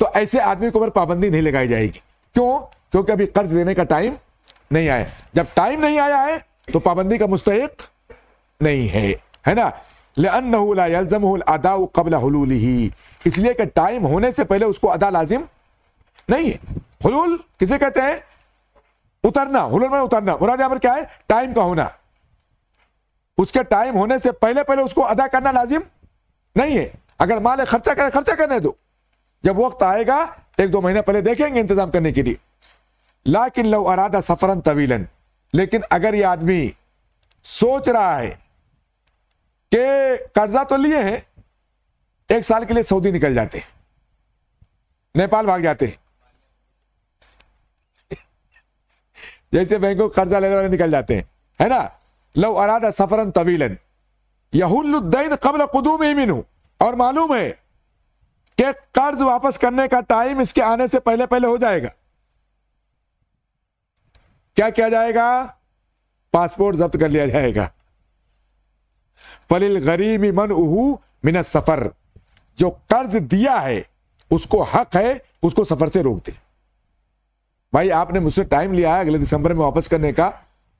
तो ऐसे आदमी के ऊपर पाबंदी नहीं लगाई जाएगी क्यों क्योंकि अभी कर्ज देने का टाइम नहीं आया जब टाइम नहीं आया है तो पाबंदी का मुस्तक नहीं है है ना अदा कबला हलूल ही इसलिए कि टाइम होने से पहले उसको अदा लाजिम नहीं है हलूल किसे कहते हैं उतरना हलूल में उतरना मुराद यहां पर क्या है टाइम का होना उसके टाइम होने से पहले पहले उसको अदा करना लाजिम नहीं है अगर माल है खर्चा करे खर्चा करने दो जब वक्त आएगा एक दो महीने पहले देखेंगे इंतजाम करने के लिए लाकिन लव अरादा सफरन तवीलन लेकिन अगर ये आदमी सोच रहा है कि कर्जा तो लिए हैं एक साल के लिए सऊदी निकल जाते हैं नेपाल भाग जाते हैं जैसे बैंकों कर्जा लेने वाले निकल जाते हैं है ना लव अरादा सफरन तवीलन यहुल्लुद्दैन कबल कदूम ही मिनू और मालूम है कि कर्ज वापस करने का टाइम इसके आने से पहले पहले हो जाएगा क्या किया जाएगा पासपोर्ट जब्त कर लिया जाएगा फलिल गरीबी मन उहू मिन सफर जो कर्ज दिया है उसको हक है उसको सफर से रोक दे भाई आपने मुझसे टाइम लिया है अगले दिसंबर में वापस करने का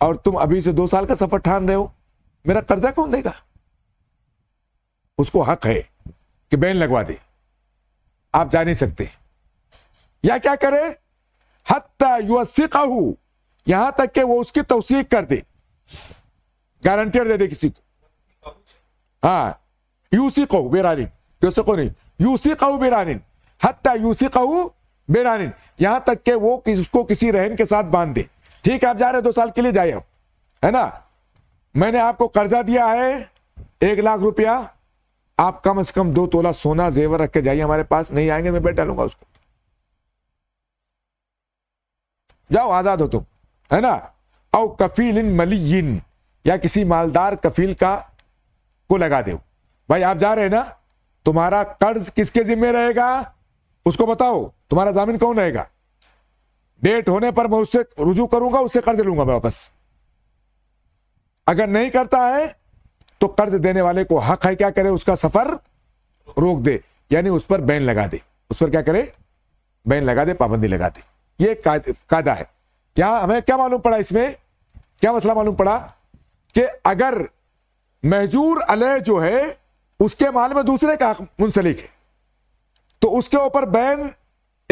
और तुम अभी से दो साल का सफर ठान रहे हो मेरा कर्जा कौन देगा उसको हक है कि बैन लगवा दे आप जा नहीं सकते या क्या करे हत्ता यहां तक कि वो उसकी तोसीक कर दे गारंटियर दे दे किसी को हाँ यूसी कहू बेरानिन यूसी को नहीं यूसी कहू बेरानी हत्या यूसी कहू बेरानी यहां तक के वो किस, उसको किसी रहन के साथ बांध दे ठीक है आप जा रहे दो साल के लिए जाए है ना मैंने आपको कर्जा दिया है एक लाख रुपया आप कम से कम दो तोला सोना जेवर रख के जाइए हमारे पास नहीं आएंगे मैं बैठा लूंगा उसको जाओ आजाद हो तुम है ना औ कफील इन मलियन या किसी मालदार कफील का को लगा दो भाई आप जा रहे हैं ना तुम्हारा कर्ज किसके जिम्मे रहेगा उसको बताओ तुम्हारा जामिन कौन रहेगा डेट होने पर मैं उससे रुजू करूंगा उससे कर्ज लूंगा मैं वापस अगर नहीं करता है तो कर्ज देने वाले को हक है क्या करे उसका सफर रोक दे यानी उस पर बैन लगा दे उस पर क्या करे बैन लगा दे पाबंदी लगा दे ये कायदा है क्या हमें क्या मालूम पड़ा इसमें क्या मसला मालूम पड़ा कि अगर महजूर अलह जो है उसके माल में दूसरे का मुंसलिक है तो उसके ऊपर बैन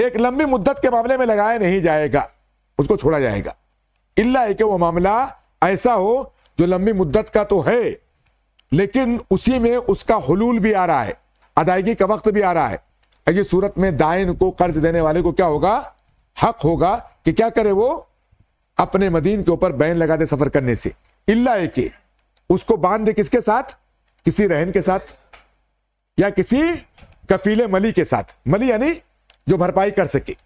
एक लंबी मुद्दत के मामले में लगाया नहीं जाएगा उसको छोड़ा जाएगा इल्ला है कि वो मामला ऐसा हो जो लंबी मुद्दत का तो है लेकिन उसी में उसका हलूल भी आ रहा है अदायगी का वक्त भी आ रहा है ऐसी सूरत में दायन को कर्ज देने वाले को क्या होगा हक होगा कि क्या करे वो अपने मदीन के ऊपर बैन लगा दे सफर करने से इल्ला कि उसको बांध दे किसके साथ किसी रहन के साथ या किसी कफीले मली के साथ मली यानी जो भरपाई कर सके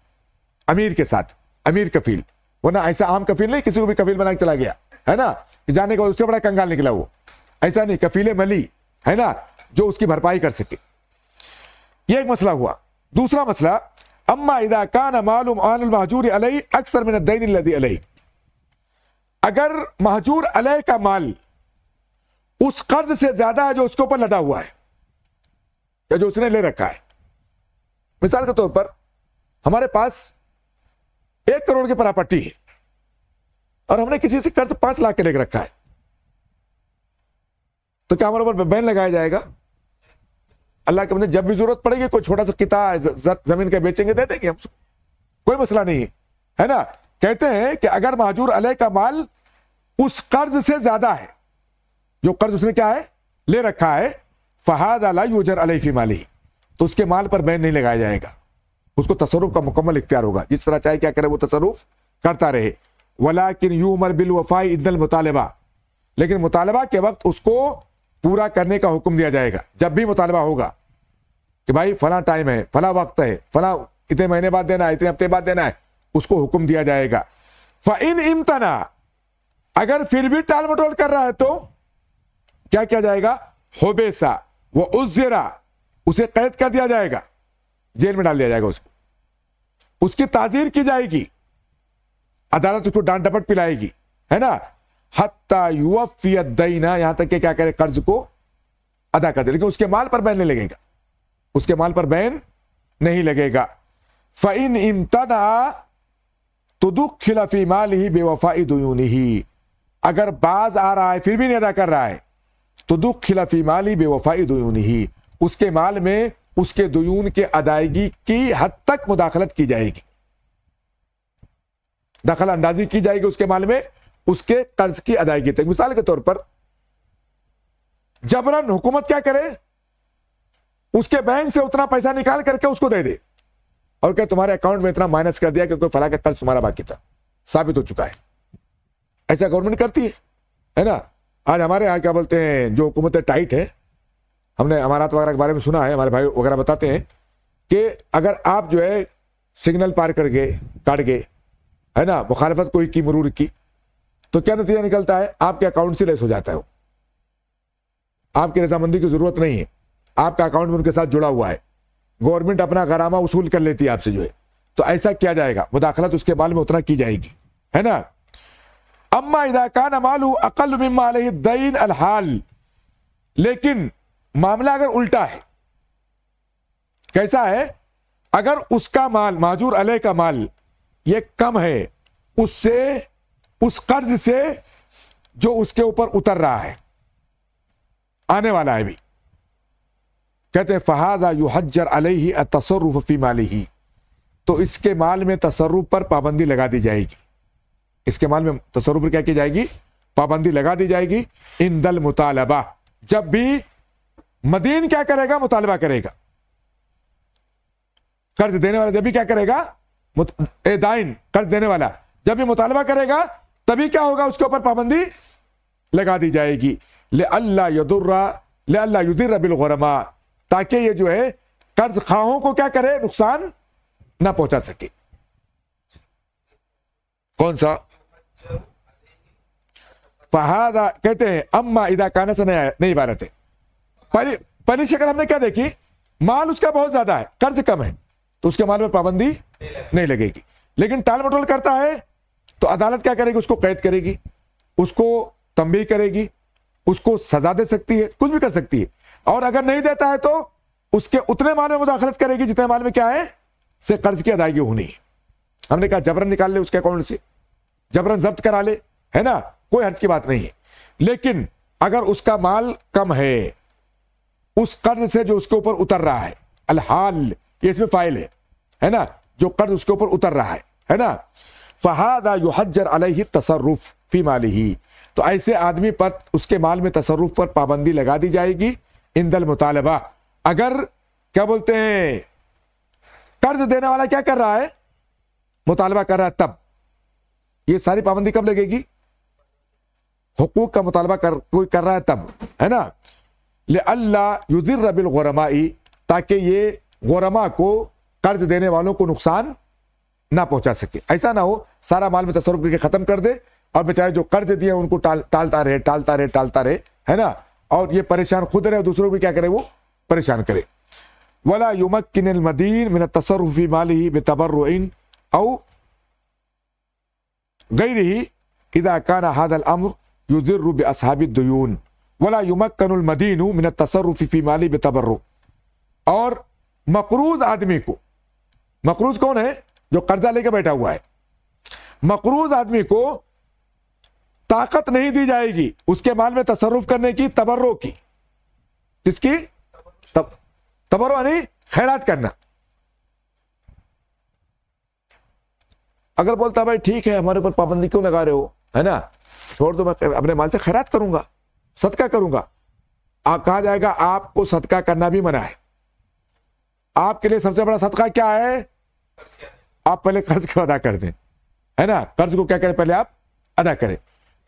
अमीर के साथ अमीर कफील वरना ऐसा आम कफील नहीं किसी को भी कफील बना के चला गया है ना जाने के बाद उससे बड़ा कंगाल निकला वो ऐसा नहीं कफीले मली है ना जो उसकी भरपाई कर सके ये एक मसला हुआ दूसरा मसला अम्मा इदा कान मालूम आन महजूर अलई अक्सर मिन दैन लदी अलई अगर महजूर अलह का माल उस कर्ज से ज्यादा है जो उसके ऊपर लदा हुआ है या जो उसने ले रखा है मिसाल के तौर पर हमारे पास एक करोड़ की प्रॉपर्टी है और हमने किसी से कर्ज पांच लाख के लेकर रखा है तो क्या हमारे ऊपर बैन लगाया जाएगा अल्लाह के बंदे जब भी जरूरत पड़ेगी कोई छोटा सा किता जमीन के बेचेंगे दे देंगे हमसे कोई मसला नहीं है है ना कहते हैं कि अगर महाजूर अलह का माल उस कर्ज से ज्यादा है जो कर्ज उसने क्या है ले रखा है फहाद अला यूजर अलफी माली तो उसके माल पर बैन नहीं लगाया जाएगा उसको तसरुफ का मुकम्मल इख्तियार होगा जिस तरह चाहे क्या करे वो तसरुफ करता रहे वला किन यू उमर बिल वफाई इदल मुतालबा लेकिन मुतालबा के वक्त उसको पूरा करने का हुक्म दिया जाएगा जब भी मुतालबा होगा कि भाई फला टाइम है फला वक्त है फला इतने महीने बाद देना है इतने हफ्ते बाद देना है उसको हुक्म दिया जाएगा फिन इम्तना अगर फिर भी टाल मटोल कर रहा है तो क्या किया जाएगा होबेसा वो जरा उसे कैद कर दिया जाएगा जेल में डाल दिया जाएगा उसको उसकी ताजीर की जाएगी अदालत उसको डांट डपट पिलाएगी है ना हत्ता युवफियत दईना यहां तक के क्या करे कर्ज को अदा कर दे लेकिन उसके माल पर बैन नहीं लगेगा उसके माल पर बैन नहीं लगेगा फ़ैन इम्तदा तो दुख खिलाफी माल ही बेवफाई दुयून ही अगर बाज आ रहा है फिर भी नहीं अदा कर रहा है तो दुख खिलाफी माल ही बेवफाई दुयून ही उसके माल में उसके दुयून के अदायगी की हद तक मुदाखलत की जाएगी दखल अंदाजी की जाएगी उसके माल में उसके कर्ज की अदायगी तक मिसाल के तौर पर जबरन हुकूमत क्या करे उसके बैंक से उतना पैसा निकाल करके उसको दे दे और क्या तुम्हारे अकाउंट में इतना माइनस कर दिया क्योंकि फला का कर्ज तुम्हारा बाकी था साबित हो चुका है ऐसा गवर्नमेंट करती है है ना आज हमारे यहाँ क्या बोलते हैं जो है टाइट है हमने अमारात वगैरह के बारे में सुना है हमारे भाई वगैरह बताते हैं कि अगर आप जो है सिग्नल पार कर गए काट गए है ना मुखालफत कोई की मरूर की तो क्या नतीजा निकलता है आपके अकाउंट से लेस हो जाता है आपकी रजामंदी की जरूरत नहीं है आपका अकाउंट उनके साथ जुड़ा हुआ है गवर्नमेंट अपना गरामा वसूल कर लेती है आपसे जो है तो ऐसा किया जाएगा मुदाखलत उसके बाल में उतना की जाएगी है ना अम्मा इदाकान मालू अकल दैन अलहाल लेकिन मामला अगर उल्टा है कैसा है अगर उसका माल माजूर अलह का माल ये कम है उससे उस कर्ज से जो उसके ऊपर उतर रहा है आने वाला है भी कहते फहादा यू हजर अलही तसरुफी माली ही तो इसके माल में तसरुफ पर पाबंदी लगा दी जाएगी इसके माल में तसरुफ पर क्या की जाएगी पाबंदी लगा दी जाएगी इन दल मुतालबा जब भी मदीन क्या करेगा मुतालबा करेगा कर्ज देने वाला जब भी क्या करेगा ए दाइन कर्ज देने वाला जब भी मुतालबा करेगा तभी क्या होगा उसके ऊपर पाबंदी लगा दी जाएगी ले अल्लाह यदुर्रा ले अल्लाह युदिर बिलगरमा ताकि ये जो है कर्ज खाहों को क्या करे नुकसान ना पहुंचा सके कौन सा फहादा कहते हैं अम्मा इदा काना से नया नहीं इबारत है पहली पहली शक्ल हमने क्या देखी माल उसका बहुत ज्यादा है कर्ज कम है तो उसके माल पर पाबंदी नहीं लगेगी लेकिन टाल मटोल करता है तो अदालत क्या करेगी उसको कैद करेगी उसको तंबी करेगी उसको सजा दे सकती है कुछ भी कर सकती है और अगर नहीं देता है तो उसके उतने माल में मुदाखलत करेगी जितने माल में क्या है से कर्ज की अदायगी होनी है हमने कहा जबरन निकाल ले उसके अकाउंट से जबरन जब्त करा ले है ना कोई हर्ज की बात नहीं है लेकिन अगर उसका माल कम है उस कर्ज से जो उसके ऊपर उतर रहा है अलहाल ये इसमें फाइल है है ना जो कर्ज उसके ऊपर उतर रहा है है ना फ़हादा युहजर अलह तसरुफ फ़ी ही तो ऐसे आदमी पर उसके माल में तसरुफ पर पाबंदी लगा दी जाएगी इंदल मुतालबा अगर क्या बोलते हैं कर्ज देने वाला क्या कर रहा है मुतालबा कर रहा है तब ये सारी पाबंदी कब लगेगी हकूक का मुतालबा कर कोई कर रहा है तब है ना ले अल्लाह युदिर रबिल गोरमाई ताकि ये गोरमा को कर्ज देने वालों को नुकसान ना पहुंचा सके ऐसा ना हो सारा माल में तस्वरूप करके खत्म कर दे और बेचारे जो कर्ज दिए उनको टाल टालता रहे टालता रहे टालता रहे है ना और ये परेशान खुद रहे दूसरों को क्या करे वो परेशान करे वाला युमक किन मदीन मिन तसरफी माली बेतबर औ गई रही इदा काना हादल अमर युदिर रुब असहाब दयून युमक कन मदीन मिन तसरफी फी माली बेतबर और मकरूज आदमी को मकरूज कौन है जो कर्जा लेके बैठा हुआ है मकरूज आदमी को ताकत नहीं दी जाएगी उसके माल में तसरुफ करने की तबर्रो की किसकी तब तबर्रो यानी खैरात करना अगर बोलता भाई ठीक है हमारे ऊपर पाबंदी क्यों लगा रहे हो है ना छोड़ दो मैं अपने माल से खैरात करूंगा सदका करूंगा आप कहा जाएगा आपको सदका करना भी मना है आपके लिए सबसे बड़ा सदका क्या है आप पहले कर्ज को अदा कर दें है ना कर्ज को क्या करें पहले आप अदा करें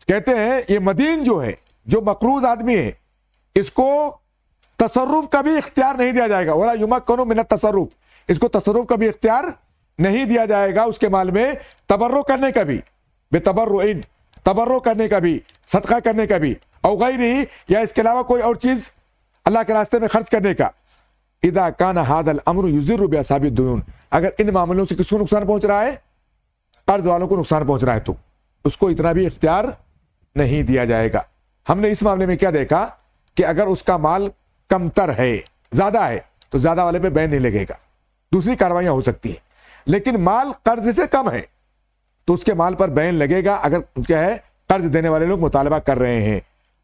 कहते हैं ये मदीन जो है जो मकरूज आदमी है इसको तसरुफ का भी इख्तियार नहीं दिया जाएगा वाला युमा कनो मिनत तसरुफ इसको तसरुफ का भी इख्तियार नहीं दिया जाएगा उसके माल में तबर्रो करने का भी बेतबर्र तबर्रो करने का भी सदका करने का भी और गैर या इसके अलावा कोई और चीज़ अल्लाह के रास्ते में खर्च करने का इदा काना हादल अमर युजर साबित अगर इन मामलों से किसको नुकसान पहुंच रहा है कर्ज वालों को नुकसान पहुंच रहा है तो उसको इतना भी इख्तियार नहीं दिया जाएगा हमने इस मामले में क्या देखा कि अगर उसका माल कमतर है ज्यादा है तो ज्यादा वाले पे बैन नहीं लगेगा दूसरी कार्रवाइयां हो सकती है लेकिन माल कर्ज से कम है तो उसके माल पर बैन लगेगा अगर क्या है कर्ज देने वाले लोग मुतालबा कर रहे हैं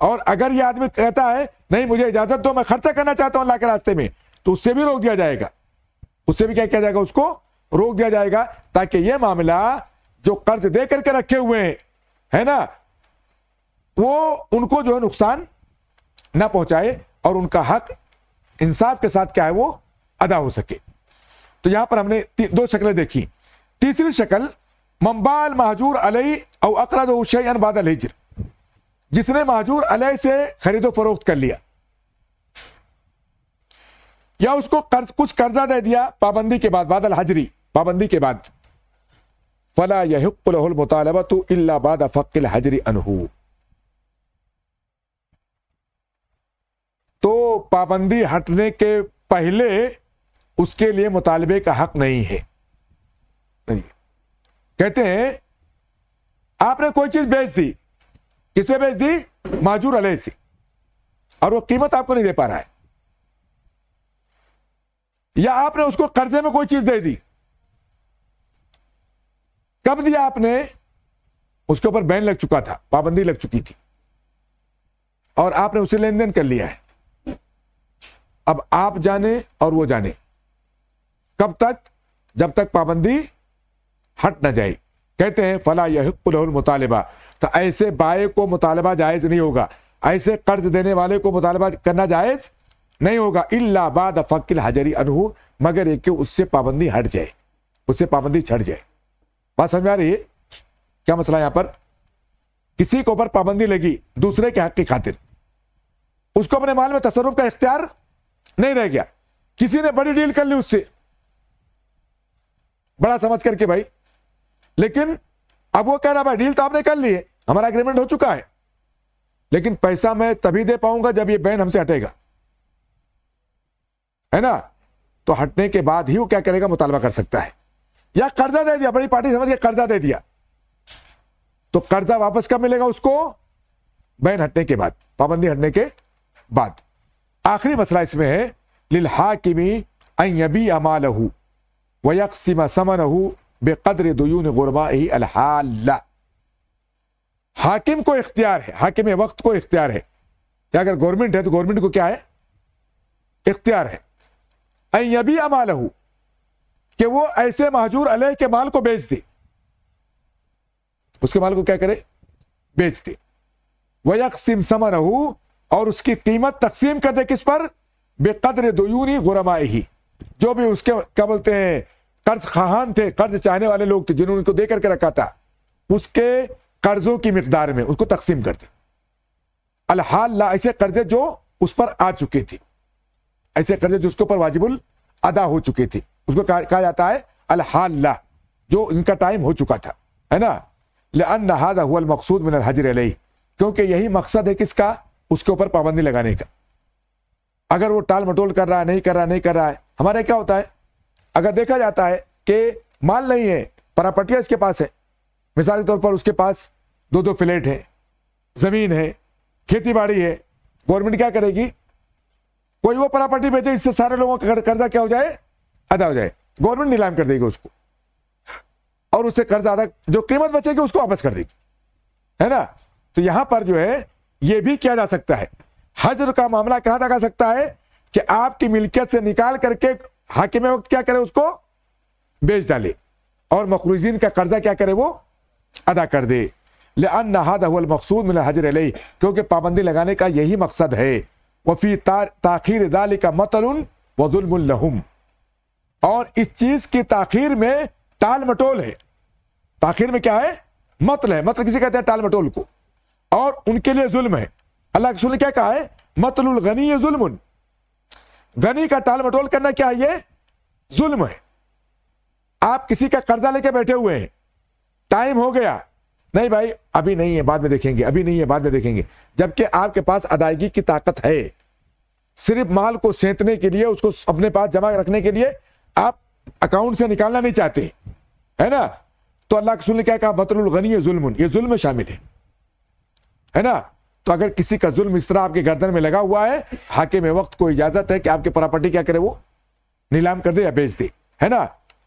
और अगर यह आदमी कहता है नहीं मुझे इजाजत दो मैं खर्चा करना चाहता हूं अल्लाह के रास्ते में तो उससे भी रोक दिया जाएगा उससे भी क्या किया जाएगा उसको रोक दिया जाएगा ताकि यह मामला जो कर्ज दे करके रखे हुए हैं है ना वो उनको जो है नुकसान ना पहुंचाए और उनका हक इंसाफ के साथ क्या है वो अदा हो सके तो यहां पर हमने दो शक्लें देखी तीसरी शक्ल मम्बाल महाजूर अलई और अकरद उशैन हिजर जिसने महाजूर अलई से खरीदो फरोख्त कर लिया या उसको कर्ज कुछ कर्जा दे दिया पाबंदी के बाद बादल हाजरी पाबंदी के बाद फला यहुल मुतालबा तू इल्ला बाद फकिल हाजरी अनहू तो पाबंदी हटने के पहले उसके लिए मुतालबे का हक नहीं है नहीं। कहते हैं आपने कोई चीज बेच दी किसे बेच दी माजूर अलह से और वो कीमत आपको नहीं दे पा रहा है या आपने उसको कर्जे में कोई चीज दे दी कब दिया आपने उसके ऊपर बैन लग चुका था पाबंदी लग चुकी थी और आपने उसे लेन देन कर लिया है अब आप जाने और वो जाने कब तक जब तक पाबंदी हट ना जाए कहते हैं फला यह मुतालबा तो ऐसे बाय को मुतालबा जायज नहीं होगा ऐसे कर्ज देने वाले को मुतालबा करना जायज नहीं होगा इलाहाबाद अफकिल हजरी अनहू मगर एक उससे पाबंदी हट जाए उससे पाबंदी छट जाए बात समझ आ रही है क्या मसला यहां पर किसी के ऊपर पाबंदी लगी दूसरे के हक की खातिर उसको अपने माल में तसरुफ का इख्तियार नहीं रह गया किसी ने बड़ी डील कर ली उससे बड़ा समझ करके भाई लेकिन अब वो कह रहा भाई डील तो आपने कर ली है हमारा एग्रीमेंट हो चुका है लेकिन पैसा मैं तभी दे पाऊंगा जब ये बैन हमसे हटेगा है ना तो हटने के बाद ही वो क्या करेगा मुतालबा कर सकता है या कर्जा दे दिया बड़ी पार्टी समझ के कर्जा दे दिया तो कर्जा वापस कब मिलेगा उसको बैन हटने के बाद पाबंदी हटने के बाद आखिरी मसला इसमें है लिल्हा किमी अमालहू वक्सिम समनहू बेकद्र दुयून गुरमा ही हाकिम को इख्तियार है हाकिम वक्त को इख्तियार है अगर गवर्नमेंट है तो गवर्नमेंट को क्या है इख्तियार है अयबी अमाल कि वो ऐसे महाजूर अलह के माल को बेच दे उसके माल को क्या करे बेच दे वक्सिम समा और उसकी कीमत तकसीम कर दे किस पर बेकद्र दोयूनी गुरमाए ही जो भी उसके क्या बोलते हैं कर्ज खान थे कर्ज चाहने वाले लोग थे जिन्होंने उनको दे करके रखा था उसके कर्जों की मकदार में उसको तकसीम कर दे अलहाल ऐसे कर्जे जो उस पर आ चुके थे ऐसे कर्जे जिसके ऊपर वाजिबुल अदा हो चुके थे उसको कहा जाता है अलहान जो इनका टाइम हो चुका था है ना लन हादा हुआ मकसूद मिन हजर क्योंकि यही मकसद है किसका उसके ऊपर पाबंदी लगाने का अगर वो टाल मटोल कर रहा है नहीं कर रहा नहीं कर रहा है हमारे क्या होता है अगर देखा जाता है कि माल नहीं है प्रॉपर्टियाँ इसके पास है मिसाल के तौर पर उसके पास दो दो फ्लैट है ज़मीन है खेती बाड़ी है गवर्नमेंट क्या करेगी कोई वो प्रॉपर्टी बेचे इससे सारे लोगों का कर्जा क्या हो जाए अदा हो जाए गवर्नमेंट नीलाम कर देगी उसको और उससे कर्जा अदा जो कीमत बचेगी उसको वापस कर देगी है ना तो यहां पर जो है ये भी किया जा सकता है हजर का मामला कहां तक आ सकता है कि आपकी मिल्कियत से निकाल करके हाकिम वक्त क्या करे उसको बेच डाले और मकरूजीन का कर्जा क्या करे वो अदा कर दे अन नहाद मकसूद मिला हजर क्योंकि पाबंदी लगाने का यही मकसद है वफ़ी ताखिर दाल का मतल वहुम और इस चीज़ की ताखिर में टाल मटोल है ताखिर में क्या है मतल है मतलब किसे कहते हैं टाल मटोल को और उनके लिए जुल्म है अल्लाह के सुन क्या कहा है मतलुल गनी जुल्म गनी का टाल मटोल करना क्या है ये जुल्म है आप किसी का कर्जा लेके बैठे हुए हैं टाइम हो गया नहीं भाई अभी नहीं है बाद में देखेंगे अभी नहीं है बाद में देखेंगे जबकि आपके पास अदायगी की ताकत है सिर्फ माल को सेंतने के लिए उसको अपने पास जमा रखने के लिए आप अकाउंट से निकालना नहीं चाहते है ना तो अल्लाह ने क्या कहा बतरुलगनी ये जुल्म ये जुल्म शामिल है है ना तो अगर किसी का जुल्म इस तरह आपके गर्दन में लगा हुआ है में वक्त को इजाजत है कि आपके प्रॉपर्टी क्या करे वो नीलाम कर दे या बेच दे है ना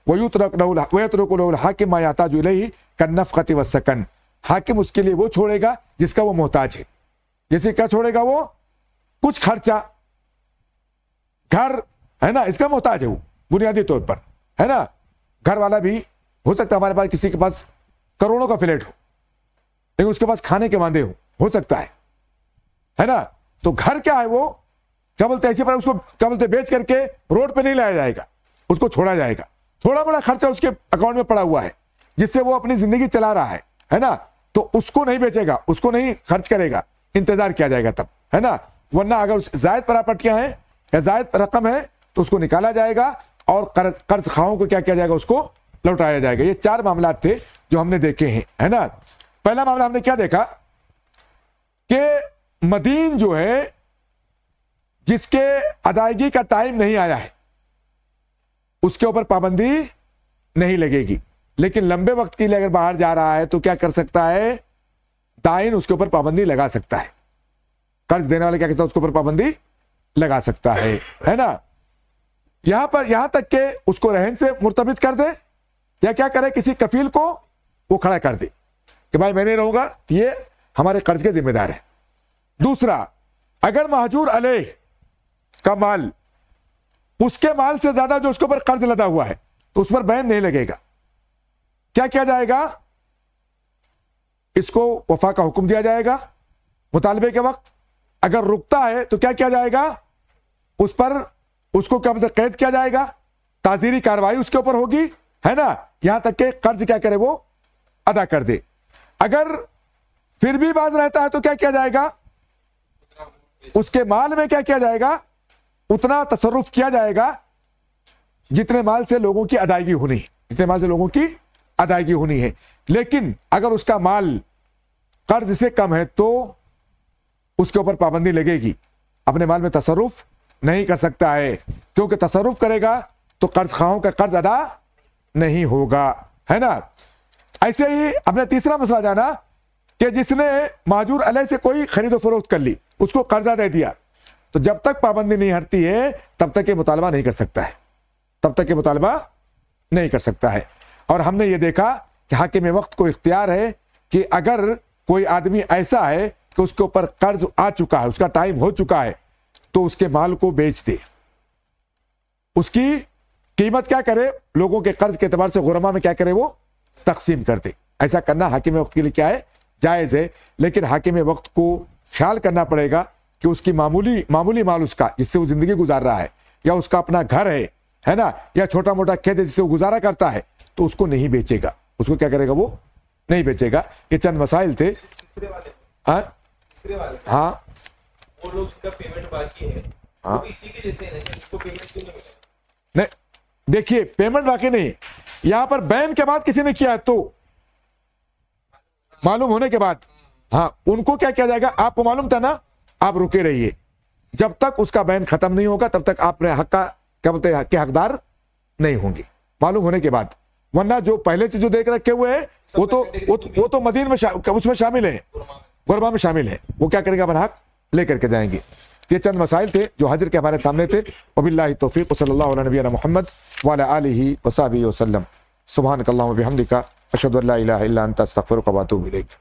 वयुतरकुल हाकिम मायाता जुलही कन्नफ हाकिम उसके लिए वो छोड़ेगा जिसका वो मोहताज है जैसे क्या छोड़ेगा वो कुछ खर्चा घर है ना इसका मोहताज है वो बुनियादी तौर पर है ना घर वाला भी हो सकता है हमारे पास किसी के पास करोड़ों का फ्लैट हो लेकिन उसके पास खाने के वादे हो हो सकता है है ना तो घर क्या है वो क्या बोलते ऐसी पर उसको क्या बोलते बेच करके रोड पे नहीं लाया जाएगा उसको छोड़ा जाएगा थोड़ा बड़ा खर्चा उसके अकाउंट में पड़ा हुआ है जिससे वो अपनी जिंदगी चला रहा है है ना तो उसको नहीं बेचेगा उसको नहीं खर्च करेगा इंतजार किया जाएगा तब है ना वरना अगर जायद प्रॉपर्टियां हैं या जायद रकम है तो उसको निकाला जाएगा और कर्ज कर्ज खाओं को क्या किया जाएगा उसको लौटाया जाएगा ये चार मामला थे जो हमने देखे हैं है ना पहला मामला हमने क्या देखा कि मदीन जो है जिसके अदायगी का टाइम नहीं आया है उसके ऊपर पाबंदी नहीं लगेगी लेकिन लंबे वक्त के लिए अगर बाहर जा रहा है तो क्या कर सकता है दाइन उसके ऊपर पाबंदी लगा सकता है कर्ज देने वाले क्या कहता है उसके ऊपर पाबंदी लगा सकता है है ना यहां पर यहां तक के उसको रहन से मुर्तबित कर दे या क्या करे किसी कफील को वो खड़ा कर दे कि भाई मैं नहीं रहूंगा तो ये हमारे कर्ज के जिम्मेदार है दूसरा अगर महाजूर अले का माल उसके माल से ज्यादा जो उसके ऊपर कर्ज लदा हुआ है तो उस पर बैन नहीं लगेगा क्या किया जाएगा इसको वफा का हुक्म दिया जाएगा मुतालबे के वक्त अगर रुकता है तो क्या किया जाएगा उस पर उसको कब कैद किया जाएगा ताजीरी कार्रवाई उसके ऊपर होगी है ना यहां तक के कर्ज क्या करे वो अदा कर दे अगर फिर भी बाज रहता है तो क्या किया जाएगा उसके माल में क्या किया जाएगा उतना तसरुफ किया जाएगा जितने माल से लोगों की अदायगी होनी है जितने माल से लोगों की अदायगी होनी है लेकिन अगर उसका माल कर्ज से कम है तो उसके ऊपर पाबंदी लगेगी अपने माल में तसरुफ नहीं कर सकता है क्योंकि तसरुफ करेगा तो कर्ज खाओं का कर्ज अदा नहीं होगा है ना ऐसे ही अपने तीसरा मसला जाना कि जिसने माजूर अलह से कोई खरीदो फरोख्त कर ली उसको कर्जा दे दिया तो जब तक पाबंदी नहीं हटती है तब तक ये मुतालबा नहीं कर सकता है तब तक ये मुतालबा नहीं कर सकता है और हमने ये देखा कि हाकिम वक्त को इख्तियार है कि अगर कोई आदमी ऐसा है कि उसके ऊपर कर्ज आ चुका है उसका टाइम हो चुका है तो उसके माल को बेच दे उसकी कीमत क्या करे लोगों के कर्ज के अतबार से गुरमा में क्या करे वो तकसीम कर दे ऐसा करना हाकिम वक्त के लिए क्या है जायज़ है लेकिन हाकिम वक्त को ख्याल करना पड़ेगा कि उसकी मामूली मामूली माल उसका जिससे वो ज़िंदगी गुजार रहा है या उसका अपना घर है है ना या छोटा मोटा खेत है जिससे वो गुजारा करता है तो उसको नहीं बेचेगा उसको क्या करेगा वो नहीं बेचेगा ये चंद मसाइल थे हाँ? हाँ वो लोग पेमेंट बाकी है हाँ तो इसी के जैसे नहीं देखिए पेमेंट बाकी नहीं यहां पर बैन के बाद किसी ने किया है तो मालूम होने के बाद हाँ उनको क्या किया जाएगा आपको मालूम था ना आप रुके रहिए जब तक उसका बैन खत्म नहीं होगा तब तक आप हक का क्या बोलते हैं हकदार नहीं होंगे मालूम होने के बाद वरना जो पहले से जो देख रखे हुए हैं वो तो, तो वो, तो मदीन में उसमें शामिल है गुरबा में शामिल है वो क्या करेंगे करेगा हक लेकर के जाएंगे ये चंद मसाइल थे जो हजर के हमारे सामने थे वबिल्ला तोफ़ी सल्ला नबी मोहम्मद वाला आलि वसाबी वसलम सुबहान कल्ला हमदिका अशद अल्ला तस्तफ़र कबातू मिलेगी